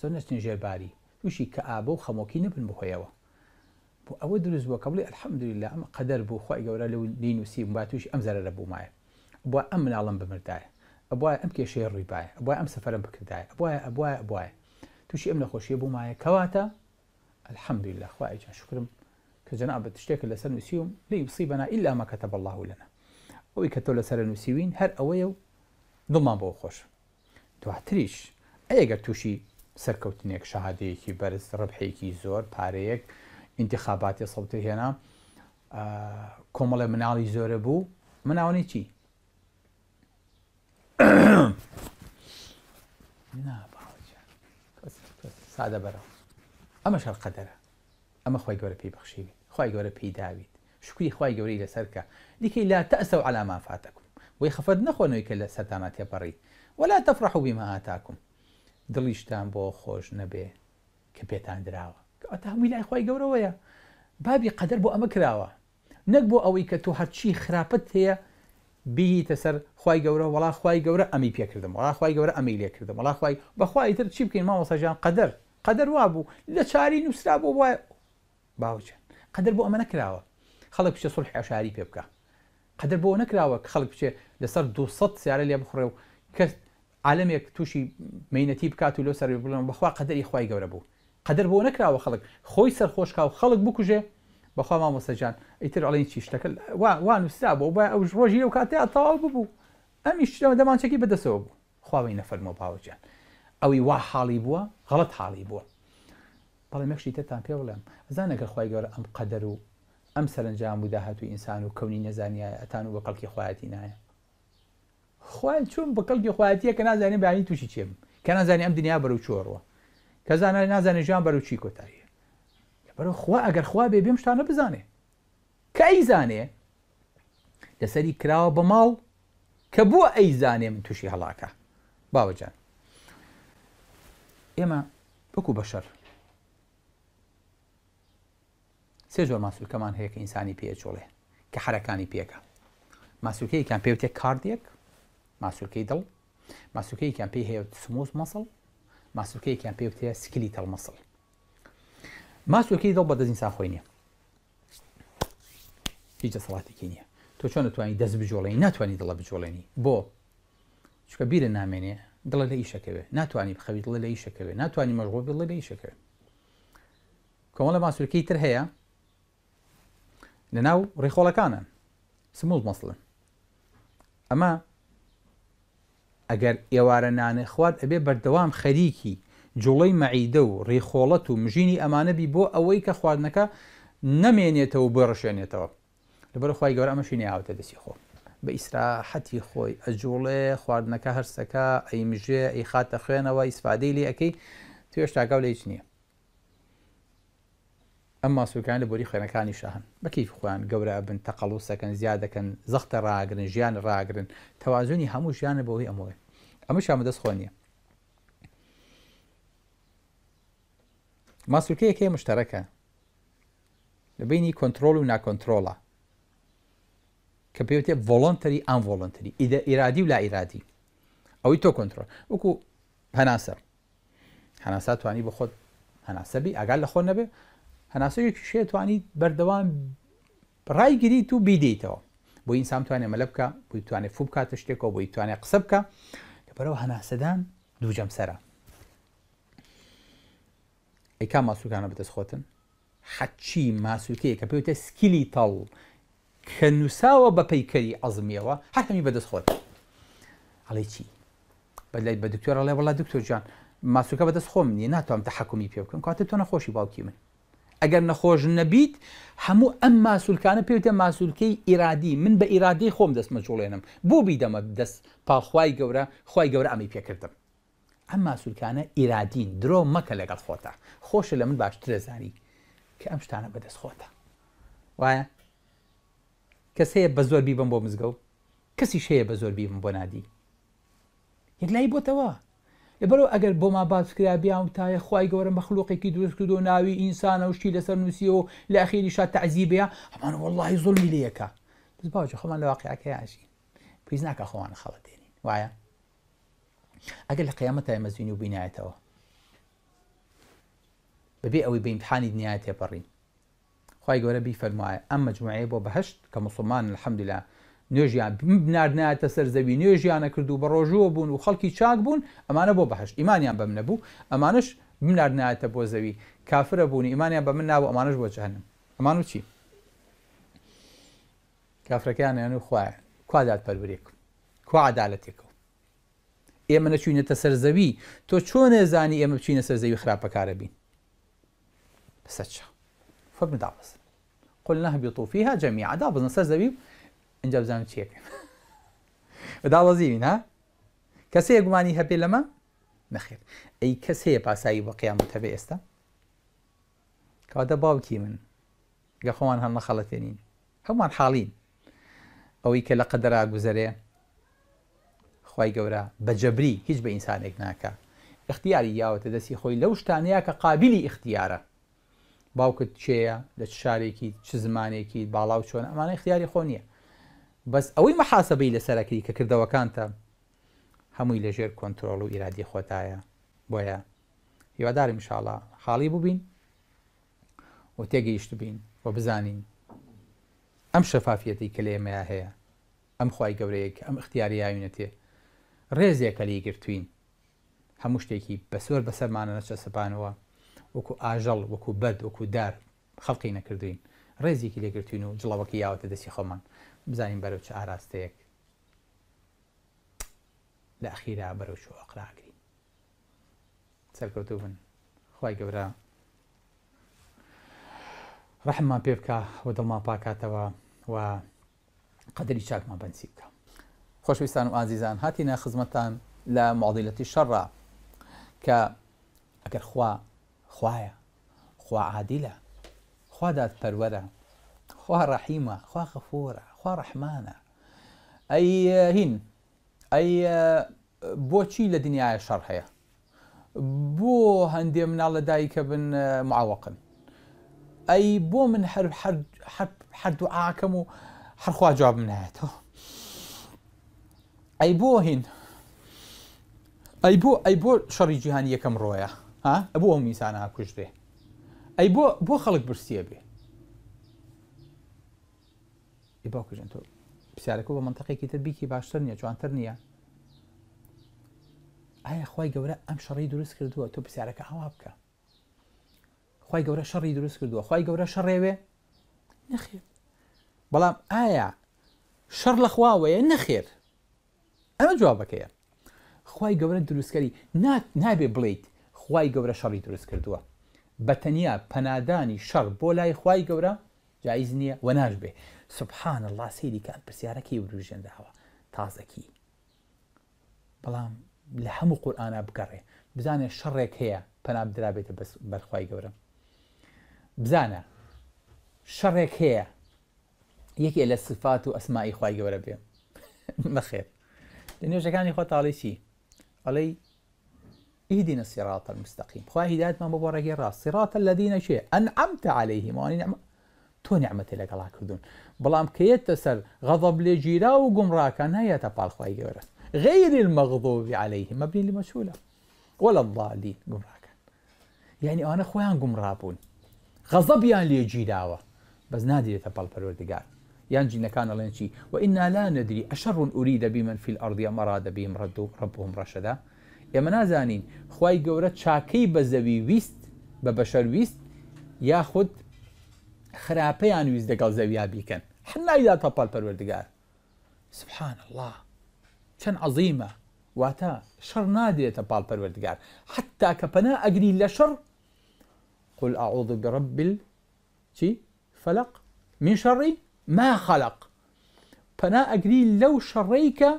زۆر نستین ژێرباری تووشی کە ئابە و نبن بخۆیەوە بۆ ئەوە دروست بووە کەڵی ئەلحەمدوری لە اما قدر بو خۆی گەورە لە لینوسی با تووش ئەم زەرە بوومایە بۆ ئەم مناڵم ئەبواە ئەم کێشەیە ڕووی باە بۆە ئەم سەفرم بکردایە بواە ئەبواە بواە تووشی ئەم نەخۆشیە بوو مایە کەواتە الحەمدی لەخوایج شکرم کە جنا بە تشتێکە لەسەر نووسیم لی بسی بەنا ئللا مەکەتە بەله لەنا ئەوی کە تۆ لەسەر نووسیوین هەر ئەوەیە و دڵمان بۆ خۆش دواتریش ئەگەر تووشی سەرکەوتنێک شەهادەیەکی بەرز ڕبحەیەکی زۆر پارەیەک انتخاباتی سەوتە هێنا کۆمەڵە مناڵی زۆرە بوو مناوانی چی سادە بەرە ئەمە شەر قەدەرە ئەمە خی گەورە پێی بەخشیوی خی گەورە پێی داویت شکری خی گەوری لەسەرکە دیکەی لا تەسە و علامافاتەکم وی خفت نەخۆنەوەی کە لە سەتانە تێپەڕی ولا تەفرح و بیمە هاتاکم دڵیشتان بۆ خۆش نەبێ کە پێتان درراوە ئەتا هەمووی لای خی گەورەوەیە بابی قەدەر بۆ ئەمە کراوە نەک بۆ ئەوەی کە تۆ هەرچی خراپەت هەیە بیتە سەر خی گەورە وڵا خی گەورە ئەمی پێکردم وڵا خی گەورە ئەمی لێکردم وڵا خی بەخوای تر چی بکەین ماوەسەژیان قەدەر قەدەر وا بوو لە چاری نووسرا بۆ وای باوچە قەدەر بۆ ئەمە نەکراوە خەڵک پیشە سڵح عشاری پێ بکە قەدەر بۆ نەکراوە کە خەڵک بچێ لەسەر 200 سیارە لێ بخڕێ و کەس عالمێک تووشی مینەتی بکات و لۆ سەر بڵم بەخوا قەدەری خی گەورە بوو قەدەر بۆ نەکراوە خەڵک خۆی سەرخۆشکا و خەڵک بکوژێ بەخوا مامۆسەجان ئیتر ئەڵین چی شتەکە وانوستا بۆ بە ئەو ڕۆژی ئەو کاتێ تەواو ببوو ئەمیشتەوە دەمانچەکی بەدەسەوە بوو خواوی نەفەرمەوە باوەجان ئەوی وا حاڵی بووە غەڵت حاڵی بووە بەڵێ مەخشی تتان پێ بڵێم زانەکە خخوای گەورە ئەم قەدەر و ئەم سەرنجام و داهات و ئینسان و کەونی نەزانیایە ئەتان و بە قەڵکی خوایەتی نایە خوال چون بە قەڵکی خوایەتیە کە نازانێ بانی تووشی چێم کە نازانانی ئەم دنیا بەرەو چۆڕوە کە زانانی نازانێ ژیان بەرەو چی کۆتایی بەرە خوا ئەگەر خوا بێ بێم شتانە بزانێ کە ئەی زانێ لەسەری کراوە بە ماڵ کە بووە ئەی زانێ من تووشی هەڵاکە باوەجان ئێمە بکو بەشەر سێ زۆر ماسوولکەمان هەیە کە ئینسانی پێچۆڵێ کە حرەکانی پێکە ماسوولکەیکیان پێوتێ کاردێک ماسوولکەی دڵ ماسوولکەیکیان پێی هەیە سمۆز مەسڵ ماسوولکەیکیان پێوتێ سکلی تەڵمەسڵ ماسوەکەی دڵ بە دەزین ساخۆی نییە هیچ دەسەڵاتێکی نییە تۆ چۆن نتوانانی دەست بجۆڵی ناتوانانی دڵە بجۆڵێنی بۆ چکە بیرە نامێنێ دڵە لە ئیشەکەوێ ناتوانانی بخەویت لە لە ئیشەکەوێ ناتوانانی مەژغۆ بڵ لە ئیشەکەوێ کۆمەڵە ماسوورکەی تر هەیە لە ناو ڕێخۆڵەکانە سموڵ مەسڵن ئەمە ئەگەر ئێوارە نانە خوارد ئەبێ بەردەوام خەریکی جوڵەی مەعیدە و ڕێخۆڵەت و مژینی ئەمانەبی بۆ ئەوەی کە خواردنەکە نەمێنێتەوە بڕشێنێتەوە لەبەرخوای گەورە ئەمەشینی هاوتە دەسی خۆ بە ئیسراحەتی خۆی ئەجوڵێ خواردنەکە هەرسەکە ئەیمژێ ئەی خاتە خوێنەوە ئیسفادەی لێ ئەەکەی توێشتاگەڵ لە هیچ نییە ئەم ماسوکان لە بۆری خوێنەکانی شەهن بەکەی خۆیان گەورە بن تەقەڵوسەکەن زیاد دەکەن زەختە ڕاگرن ژیان ڕاگرن تەوازنی هەموو ژیانە بەوەی ئەمەوەی ئەمە شامە دەست خۆنیە ماسوولکەیەکەی مشتەرەکە لە بینی کۆنتترۆل و ناکۆنتترۆڵە کە پێوتێ ڤۆلنتری ئەم ڤۆلنتری ئیدە ئیرادی و لا ئیرادی ئەوەی تۆ کۆنتترۆل وەکو هەناسەر هەناسا توانی بە خۆت هەناسەبی ئەگال لە خۆ نەبێ هەناسەیەکی شێ توانی بەردەوام ڕایگریت و بیدەیتەوە بۆ ئینسان توانێت مەلە بکە بۆی توانێت فوب کاتە شتێکەوە بۆی توانێت قسە بکە لەبەرەوە هەناسەدان دووجەمسەرە ئەیکا ماسوکانە بەدەستخۆتن حەچی ماسوکەیە کە پێوتە سکیلی تاڵ کە نووساوە بە پەیکەری ئەزمیەوە هەکەمی بەدەستخۆت هەڵی چی بەلای بە دکتۆرە لێ وڵا دکتۆر جان ماسوکە بەدەست خۆم نیە ناتوانم تەحکومی پێ بکەم کاتە تۆ نەخۆشی باوکی من ئەگەر نەخۆش نەبیت هەموو ئەم ماسوولکانە پێوتە ماسوولکەی ئیرادی من بە ئیرادی خۆم دەستمە جوڵێنم بۆ بیدەمە دەست پاخوای گەورە خی گەورە ئەمی پێکردم ئەم ماسوولکانە ئیرادین درۆ مەکە لەگەڵ خۆتە خۆشە لە من باشترە زانی کە ئەم شتانە بەدەست خۆتە وایە کەس هەیە بە زۆر بیبم بۆ مزگەوت کەسی شەیە بە زۆر بیبم بۆ نادی یەکلای بۆتەوە لەبەرەوە ئەگەر بۆ ما باسکرا بیان تایە خی گەورە مەخلوقێکی دروست کردو ناوی ئینسانە وشتی لەسەر نووسیەوە لە ئەخیری شات تعزیبەیە هەمان وەڵی زۆر میلیەکە باوجە خۆمان لە واقعەکەیانشین پێیز ناکە خۆوان خەڵەتێنین وایە ئەگەر لە قیامەت ئەمە زیین و بینایەتەوە بەبێ ئەوەی بە ئیمتحانی دنیای تێپەڕین خی گەورە بی فەرمایە ئەم مجموعەیە بۆ بەهشت کە مسلمان الحەمدلا نوێژیان بناردنایەتە سەر زەوی نوێژیانە کردو بە ڕۆژوە بوون و خەڵکی چاک بوون ئەمانە بۆ بەهشت ایمانیان بەم نەبوو ئەمانش بناردنایەتە بۆ زەوی کافرە بوون ایمانیان بە من ناو ئەمانش بۆ جانم ئەمان و چی کافرەکانیان و خوایە کوادات پەروێک کو عدالەتێکە ئێمە نەچوینەتە سەرزەوی تۆ چۆن نێزانی ئێمە بچینە سەرزەوی خراپەکارە بین سەچ فەرمی دابز قل نهبطوا فيها جميعا دابزن سەرزەوی اینجا بزانم چیە بەداڵەزیین ها کەسەیە گومانی هەبێ لەمە نەخێر ئەی کەس هەیە پاسایی بە قیامەت هەبێ ئێستا کەواتە باوکی من گە خۆمان هەم نەخەڵەتێنین هەمومان حاڵین ئەوەی کە لە قەدەرا گوزەرێ خی گەورە بەجەبری هیچ بە ئینسانێک ناکە اختیاری یاوەتە دەستی خۆی لەو شتانەیە کە قابلی اختیارە باوکت چێە لە شارێکی چ زمانێکی باڵاو چۆن ئەمانە اختیاری خۆ نییە بەس ئەوەی مەحاسبەی لەسەرەکەی کە کردەوەکانتە هەمووی لەژێر کۆنتترۆل و ئیرادی خۆتایە بۆیە هیوادارم شاڵە خاڵی بووبین و تێگەیشت بین و بزانین ئەم شەفافەتی کلێمەیە هەیە ئەم خی گەورەیەک ئەم اختیاری یاوینەتێ ڕێزیەکە لی گرتوین هەموو شتێکی بە سۆر بەسەرمانە نەچە سەپانەوە وەکو ئاژەڵ وەکو بەد وەکو دار خەڵقی نەکردوین ڕێزیکی لێگرتوین و جڵەوەکی یاوەتە دەستی خۆمان بزانین بەرەو چ ئاراستەیەک لە ئەخیرا بەرەو چ ئەقراگری سەرکەوتو بن خی گەورە ڕەحممان پێ بکە و دڵمان پاکاتەوە و قەدری چاکمان بەنسی بکە خۆشویستان و ئازیزان هاتیە خزمتان لە معدیلەتی شەڕە کە ئەگەر خوا خوایە خوا عادیلە خوادات پەروەرە خوا ڕەحیمە خوا غفورة خوا رحمانة ئەی اه، هین ئەی اه، بو لە دنیاە شەڕ هەیە بۆ هەندێ مناڵ لە دایککە بن اه، معوەقن ئەی بو من حرب حرب حرب هەردوو ئاکەم و هەرخوا جواب منایەتەوە ئەی بۆ هین ئەی بۆ ئەی بۆ شەڕی جیهانی یەکەم ڕۆیە ئەبوو ئەو میسانە کوژدێ ئەی بۆ بۆ خەڵک برسیە بێ باکوژن تۆ پرسیارەکە بە منتەقێکی تر بیکی باشتر نییە جوانتر نییە ئایا خی گەورە ئەم شەڕی دروست کردووە تۆ پرسیارەکە هەوا بکە خی گەورە شەڕی دروست کردووە خی گەورە شەڕێوێ نەخێر بەڵام ئایا شەڕ لەخواوەیە نەخێر ئەمە جوابەکەیە خی گەورە دروستکاری نابێ بڵیت خی گەورە شەڕی دروست کردووە بە تەنیا پەنادانی شەڕ بۆ لای خی گەورە جایز نییە و ناشبێ سبحان الله سەیریکە پرسیارەکەی وروژێنداوە تازەکی بەڵام لە هەموو قورآە بگەڕێ بزانێ شەڕێک هەیە پەنابدرابێتە بەرخوای گەورە بزانە شەڕێک هەیە یەکێ لە سفات و ئەسمایی خی گەورە بێ مەخێر إذا كان خوات علي شي علي اهدنا الصراط المستقيم خوات هدايه ما مبارك الراس صراط الذين شيء انعمت عليهم واني نعم تو نعمت لك الله كردون بلام كيت تسر غضب لي جيرا وقمرا كان هي تبال غير المغضوب عليهم مبني لمشهولة ولا الضالين قمرا كان يعني انا اخوان قمرابون غضب يعني لي جيراوا بس نادي تبال فرورد قال یانجی الله ينجي وإنا لا ندري أشر أريد بمن في الأرض مەرادە بیم بهم ربهم رشدا يا منازانين خواي خی شاكي چاکەی ويست ببشر ويست ياخد خرابي عن ويست دقال ویست دەگەڵ زەویا بیکەن حنایدا تەپال سبحان الله كان عظيمة واتا شر نادر تبال بالوردقار حتى کە أقري لشر لە شەڕ قل ئاعوض بڕبل چی من شري ما خەلق پەنا ئەگری لەو شەڕێی کە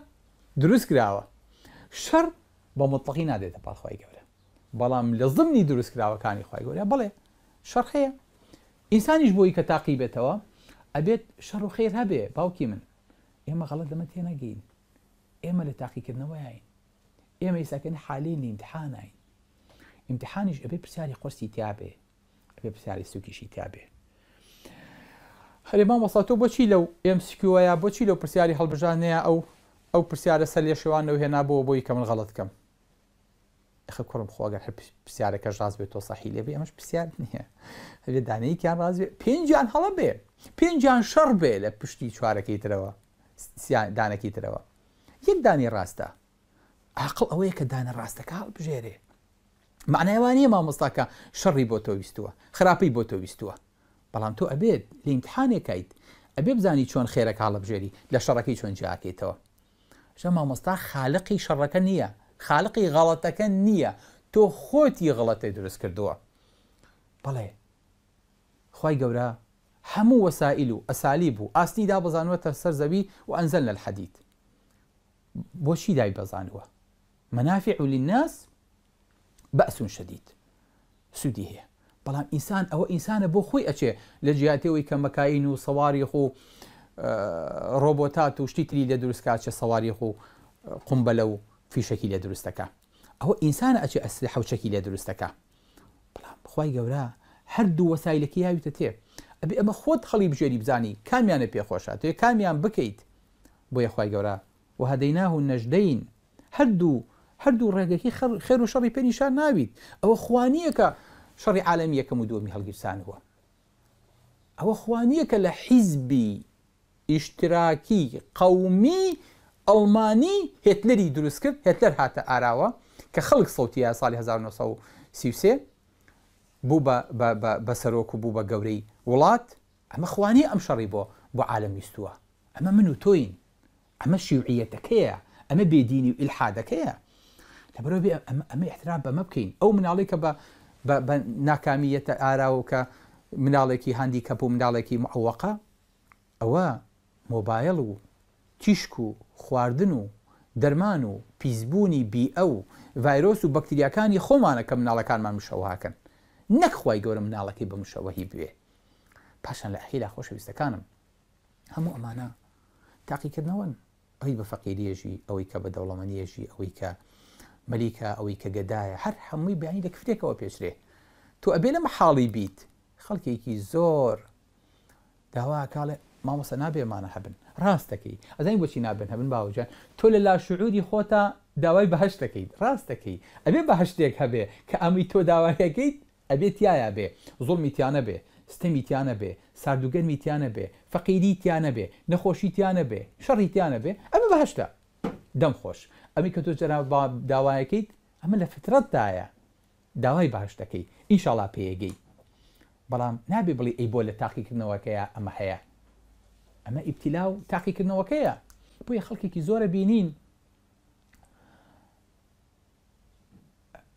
دروست کراوە شەر بە مطلقی نادێتە پاخوای گەورە بەڵام لە زمنی دروست کراوەکانی خی گەورە بڵێ شەر هەیە ئینسانیش بۆی کە تاقی بێتەوە ئەبێت شەڕ و خێر هەبێ باوکی من ئێمە غەڵت دەمە تێنەگەین ئێمە لە تاقیکردنەوەیین ئێمە ئیساکەن حالی نیمتحانین ئیمتحانیش ئەبێ پرسیاری قرسی تیاابێ ئەبێ پرسیاری سوکیشی تیاابێ هەرێمان وەساتۆ بۆچی لەو ئMسیکیوەیە بۆچی لەو پرسیاری هەڵبژانەیە ئەو ئەو پرسیارە سەر لێ شێوانەوە هێنابەوە بۆی کە من غەڵت بکەم ئەخ کوڕم خۆگەر هەر پرسیارەکە ڕاز بێت تۆ سەحی لێ بێ ئەمەش پرسیار نییە هەر دانەیەکیان ڕاز بێ پێنجیان هەڵە بێ پێنجیان شەڕ بێ لە پشتی چوارەکەی ترەوە دانەکەی ترەوە یەک دانی ڕاستە عقل ئەوەیە کە دانە ڕاستەکە هەڵبژێرێ معنایوانە مامۆستاکە شەڕی بۆ تۆ ویستووە خراپی بۆ تۆ ویستووە بەڵام تۆ ئەبێت لە ئیمتحانێکیت ئەبێ بزانی چۆن خێرە کاڵە بژێری لە شەڕەکەی چۆن جاکەیتەوە ژە مامۆستا خاالقی شەڕەکە نییە خاالقی غەڵەتەکە نییە تۆ خۆتی غڵەتی دروست کردووە بەڵێ خی گەورە هەموو وەسائل و ئەسالی بوو ئاستیدا بزانوەتە سەر زەوی و ئەنزل لە الحەدید بۆچی دای بەزانوە منافع للناس بەسون شدید سودی هەیە بەڵام انسان ئەوە ئینسانە بۆ خۆی ئەچێ لە جیاتەوەی کە مەکاین و سەواری خۆ ڕۆبۆتات آه، و شتی صواري خو دروستکات آه، في شكل خۆ قمبە لە و فیشکی لە دروستەکە ئەوە ئینسانە ئەچێ ئەسلی حوچەکی لە دروستەکە بەڵام بخوای گەورە هەردوو وەسایلەکی یاویتە تێ ئەبێ ئەمە خۆت خەڵی بژێری بزانی کامیانە پێخۆشات توێ کامیان بکەیت بۆ یەخوای گەورە و هەدەیناه و نەژدەین هەردوو هەردوو ڕێگەکی خێر و شەڕی پێنیشان ناویت ئەوە خوانیەکە شرع عالمية كم دومي هالجسان هو أو أخوانيك لحزب اشتراكي قومي ألماني هتلر يدرس كر هتلر هاتا أراوا كخلق صوتي يا صالح هزار نصو سيوسي بوبا با با بسروك بوبا قوري ولات أما أخواني أم شريبو بو عالم يستوى أما منو توين أما شيوعيه هي أما بيديني وإلحادك هي لبرو بي أما, أما احتراب ما بكين أو من عليك با ناکامیەتە ئاراوکە مناڵێکی هەندی کەپ و مناڵێکی معوەقە ئەوە مۆبایل و تیشک و خواردن و دەرمان و پیسبوونی بی ئەو ڤایرۆس و بەکتریاکانی خۆمانە کە مناڵەکانمان مشەوەکەن نەخوای گەورە مناڵەکەی بە مشەوەهی بوێ پاشان لە ئەخیلا خۆشەویستەکانم هەموو ئەمانە تاقیکردنەوەن ئەوی بە فەقیریەژی ئەوەی کە بە دەوڵەمەنیەژی ئەوەی کە مەلیکە ئەوەی کە گەدایە هەر هەمووی بیانی لە کفتێکەوە پێچرێ تو ئەبێ لە مەحاڵی بیت خەڵکێکی زۆر داوا کاڵێ مامۆسە نابێمانە هەبن ڕاستەکەی ئەزای بۆچی نابن هەبن باوجان تۆ لە لاشعوری خۆتا داوای بەهشتەکەیت ڕاستەکەی ئەبێ بەهشتێک هەبێ کە ئەمی تۆ داواەکەیت ئەبێت تایە بێ زۆڵ میتیانە بێ ستەمیتیانە بێ ساردوگەن میتیانە بێ فەقیریتیانە بێ نەخۆشیتیانە بێ شەڕیتیانە بێ ئەمە بەهشتا دەم خۆش ئەمی کە تۆ جەرا داوایەکەیت ئەمە لە فترەتدایە داوای باش دەکەی ئینشاڵا پێگەی بەڵام نابێ بڵی ئەی بۆ لە تاقیکردنەوەکەیە ئەمە هەیە ئەمە ئیبتیلا و تاقیکردنەوەکەیە بۆی خەڵکێکی زۆرە بینین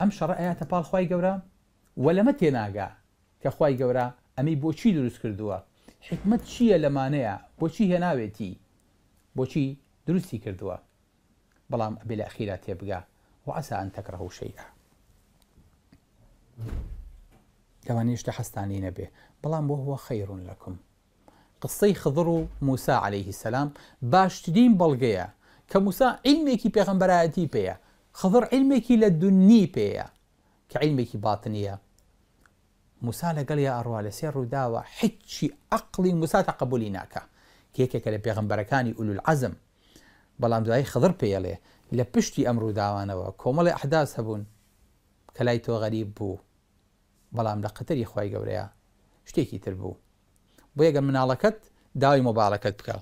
ئەم شەڕەیە تەپال خی گەورە وە لەمە تێناگا کە خی گەورە ئەمەی بۆچی دروست کردووە حکمت چییە لەمانەیە بۆچی هێناوێتی بۆچی دروستی کردووە بلام بالأخيرة يبقى وعسى أن تكرهوا شيئا كمان يشتحس تاني به بلام وهو خير لكم قصي خضرو موسى عليه السلام باش تدين بلغيا كموسى علمي علميكي بيغمبراتي بيا خضر علميكي لدني بيا كعلميكي باطنية موسى قال يا أروى لسير داوة حتشي أقلي موسى تقبليناك كيكي كالبيغمبركاني أولو العزم بەڵام دوایی خدر پێڵێ لە پشتی ئەمرو داوانەوە کۆمەڵی ئەحداس هەبوون کە لای تۆ غەریب بوو بەڵام لە قەتەری خی گەورەیە شتێکی تر بوو بۆ یەگە مناڵەکەت داوای مۆباڵەکەت بکە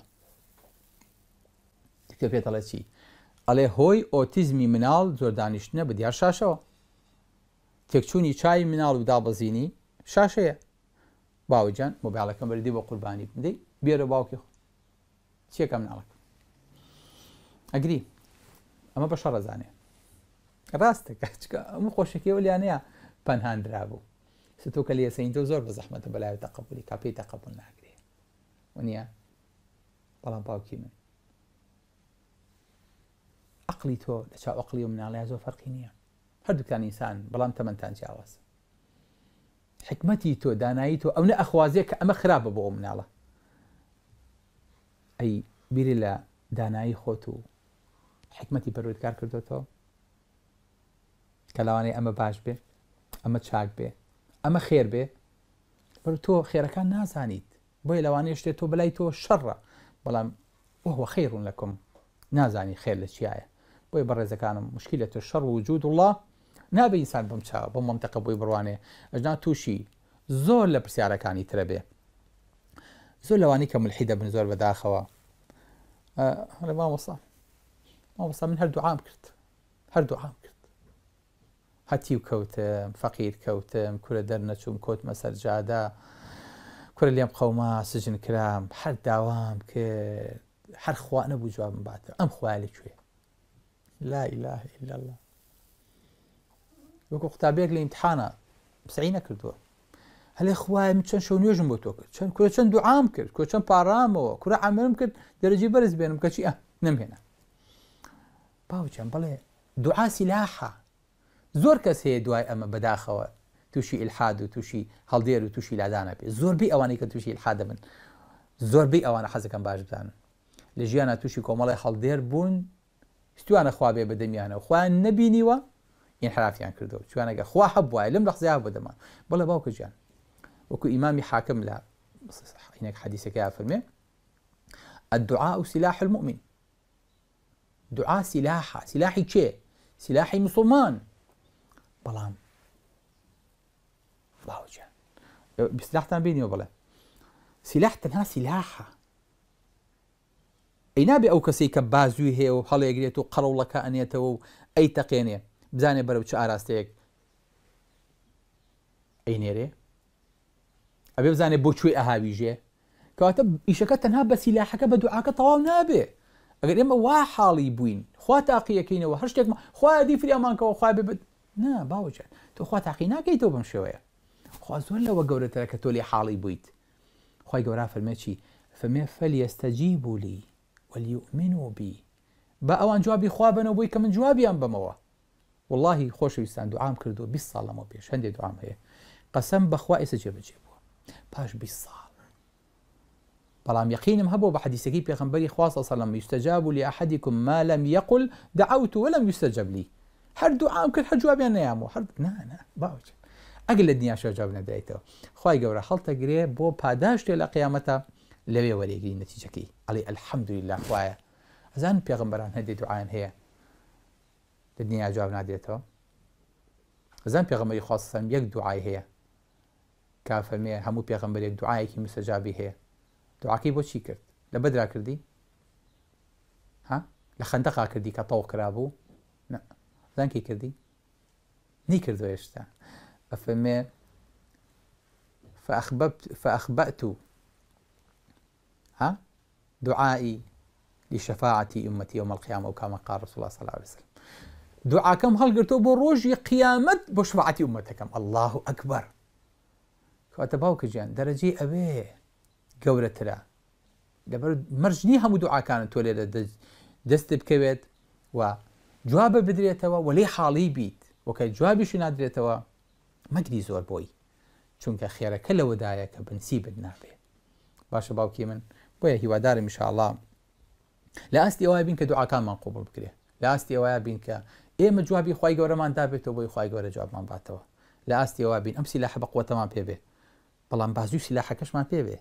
دیکە پێتەڵە چی ئەڵێ هۆی ئۆتیزمی مناڵ زۆر دانیشتنە بە دیار شاشەوە تێکچوونی چای مناڵ و دابەزینی شاشەیە باوجان مۆباڵەکەم بەردی بۆ قوربانی بدەیت بێرە باوکی چێکە مناڵەکە ئەگری ئەمە بە شەڕەزانێ ڕاستە کەچکە ئەمە خۆشێکەوە لیانەیە پەنهاندرا بوو ستۆکە لە سین تۆ زۆر بە زەحمەتە بەلای تەقبولی کاپی تەقبول ناگرێ ونیە بەڵام پاوکی من عقلی تۆ لە چاوەقلی و مناڵی زۆر فەرقی نییە هەردووکان ئینسان بەڵام تەمەتان جیاوازە حکمەتی تۆ دانایی تۆ ئەو نە ئەخوازیە کە ئەمە خراپە بۆ مناڵە ئەی بیری لە دانایی خۆت و حکمەتی پەروردگار کردوەوە کە لاوانەیە ئەمە باش بێ ئەمە چاک بێ ئەمە خێر بێ بەر تۆ خێرەکان نازانیت بۆی لەوانەیە شتێت تۆ بلای تۆ شەڕە بەڵام وهوە خێرون لەکم نازانی خێر لە چیایە بۆی بەڕێزەکانم مشکلە تۆ شەڕ وجود وڵە نابێ ئینسان بم چاوە بۆ منتەقە بۆی بڕوانێ ئەژنا تووشی زۆر لە پرسیارەکانی ترە بێ زۆر لەوانی کە ملحی دەبن زۆر بەداخەوە لە مامۆسا ما بصا من هەردوو عام کرد هەردوو عام کرد هەتی و کەوتم فەقیر در کورە دەرنەچوم کۆتمە جادا کورە اليوم قوما سجن كرام هر دوام کرد هر خوا نەبوو من بعد ام خوالي لەکوێ لا اله الا الله وكو قوتابێک لە بسعينا كل نەکردووە هەلێ خوای من چەند شو نوێژم بۆ تۆ کرد چەند دعام چەند دوعام کرد بارامو كل پارامەوە کورە درجي برز بينهم بەرز بێنم کەچی باوچم بله دعا سلاحه زور کس هي دوای اما بداخوه تووشی الحاد و تووشی هەڵدێر و تووشی لادانە پێ زۆربەی ئەوانەی کە تووشی الحادە بن زۆربەی ئەوانە حەزەکەم باش بدانن لە خوابه تووشی کۆمەڵی هەڵدێر بوون شتوانە خوابێ بەدەمیانە خوان نەبینیوە ئینحرافیان حب چوانەگە خوا هەبواە لەم لەخزیا بلا بەڵە باوکە جیان وەکو ئیمامی حاکم لە حینێک حەدیسەکە فەرمێ الدعاء سلاح المؤمن دعاء سلاحة سلاحي كي سلاحي مسلمان بەڵام باوجە بسلاح تنبيني وبلا سلاح تنها سلاحة اينا بي او كسي بازووی هەیە و هەڵێگرێت و قەڵەکە ئەنێتەوە و اي تقيني بزاني برو چه اراستيك اي نيري ابي بزاني بوچوي ئەهاویژێ کەواتە ئیشەکە تەنها تنها بسلاحك بدعاك طوال نابي ئەگەر ئێمە وا حاڵی بووین خوا تاقیەکەینەوە هەر شتێک خوا دیفری ئەمانکەەوە خوا ببت نا باوەجان تۆخوا تاقی ناکەیتەوە بەم شێوەیە خوا زۆر لەوە گەورەتەرە کە تۆ لێ حاڵی بوویت خی گەورا فەرمێکی فەمێ فەلیێستەجی بولی وەلی من و بی بە ئەوان جوابی خوا بنەوە بووی کە من جوابیان بمەوە واللهی خۆشەویستان دوعام کردو 20 ساڵەمەوە پێش هەندێک دوام هەیە قەسم بەخوا ئێستا جێبەجێ بووە پاش 20 ساڵ بەڵام یقینم هەبوو بە حەدیسەکەی خواص صلى الله عليه وسلم لی لأحدكم ما لم يقل دعوت ولم لي و وەلم یستەجبلی هەردوو ئام کرد هەجوابیان نەیامەوە هەر نانە باوچ ئەگەر لە دنیا شەجاب نەدایتەوە خی گەورە هەڵتەگرێ بۆ پاداشتێ لە قیامەتە لەوێ وەرێگری نەتیجەکەی ئەڵی ئەلحەمدوری لاخواە ئەزان پێغمبەران هەندێک دوعاان هەیە لە دنیا جواب نادێتەوە ئەزان پێغمەری خواستم یەک دوعای هەیە کافەرمێ هەموو پێغمبەر دعاء كي مستجابي هي دوعاکەی بۆچی کرد لە بەدرا کردی ها لە خندەقا کردی کە تەوە کرابوو زانکی کردی نی کردو هێشتا ئەفمێ فأخبأت ها دعائي لشفاعة أمتي يوم القيامة وكما قال رسول الله صلى الله عليه وسلم دعاكم هل قرتو بروجي قيامة بشفاعة أمتكم الله أكبر كاتباوك جان درجي أبيه گەورەترە لەبەر مەرجنی هەموو دوعاکانە تۆ لێرە دەستی بکەوێت و جوابە بدرێتەوە و لێ حاڵی بیت وەکە جوابیشی نادرێتەوە مەگری زۆر بۆی چونکە خێرەکە لەوەدایە کە بنسی بد نابێ باشە باوکی من بۆیە هیوادارم میشاءله لە ئاستی ئەوە بین کە دوعاکانمان قوبڵ بکرێ لە ئاستی ئەوە بین کە ئێمە جوابی خی گەورەمان دابێتەوە بۆی خی گەورە جوابمان باتەوە لە ئاستی ئەوە بین ئەمسی لە حبقوەتەمان پێبێ بەڵام بازوی سیلاحەکەشمان پێبێ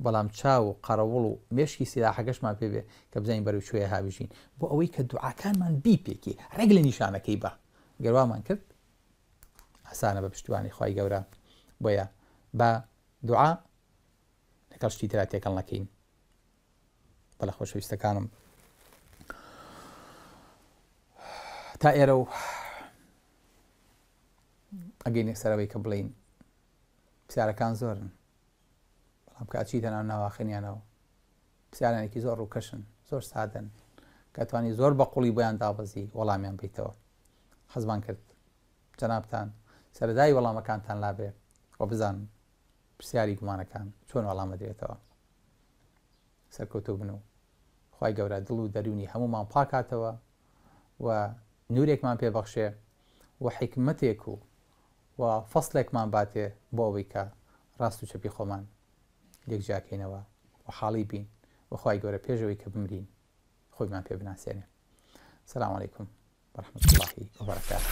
بەڵام چاو و قەرەوڵ و مێشکی سیراحەکەشمان پێبێ کە بزانین بەرەو شوێ هاویژین بۆ ئەوەی کە دوعاکانمان بیپێکی ڕێگ لە نیشانەکەی بە گەروامان کرد حسانە بە پشتیوانی خی گەورە بۆیە بە دوعا لەگەڵ شتی تررا تێکەڵ نەکەین بە لە خۆشەویستەکانم تا ئێرە و ئەگەینێک سەرەوەی کە بڵین پسیارەکان زۆرن ئەم کاچی تەنام ناواخنیانەوە پرسیارانێکی زۆر ڕووکەشن زۆر سادن کەتوانی زۆر بە قوڵی بۆیان دابەزی وەڵامیان بیتەوە حەزمان کرد جەنابان سەردای وەڵامەکانتان لابێ وە بزان پرسیاری گومانەکان چۆن وەڵامە درێتەوە سەرکەوتو بن و خی گەورە دڵ و دەرونی هەمومان پاکاتەوە و نورێکمان پێبەخشێ و حکمتێک و و فەصلێکمان باتێ بۆ ئەوەی کە ڕاست و چەپی خۆمان لێکجاکەینەوە و حاڵی بین وخوای گەورە پێشەوەی کە بمرین خۆیمان پێ بناسیێنێ سلام عیکم بەرحمت اللهی وبرکات.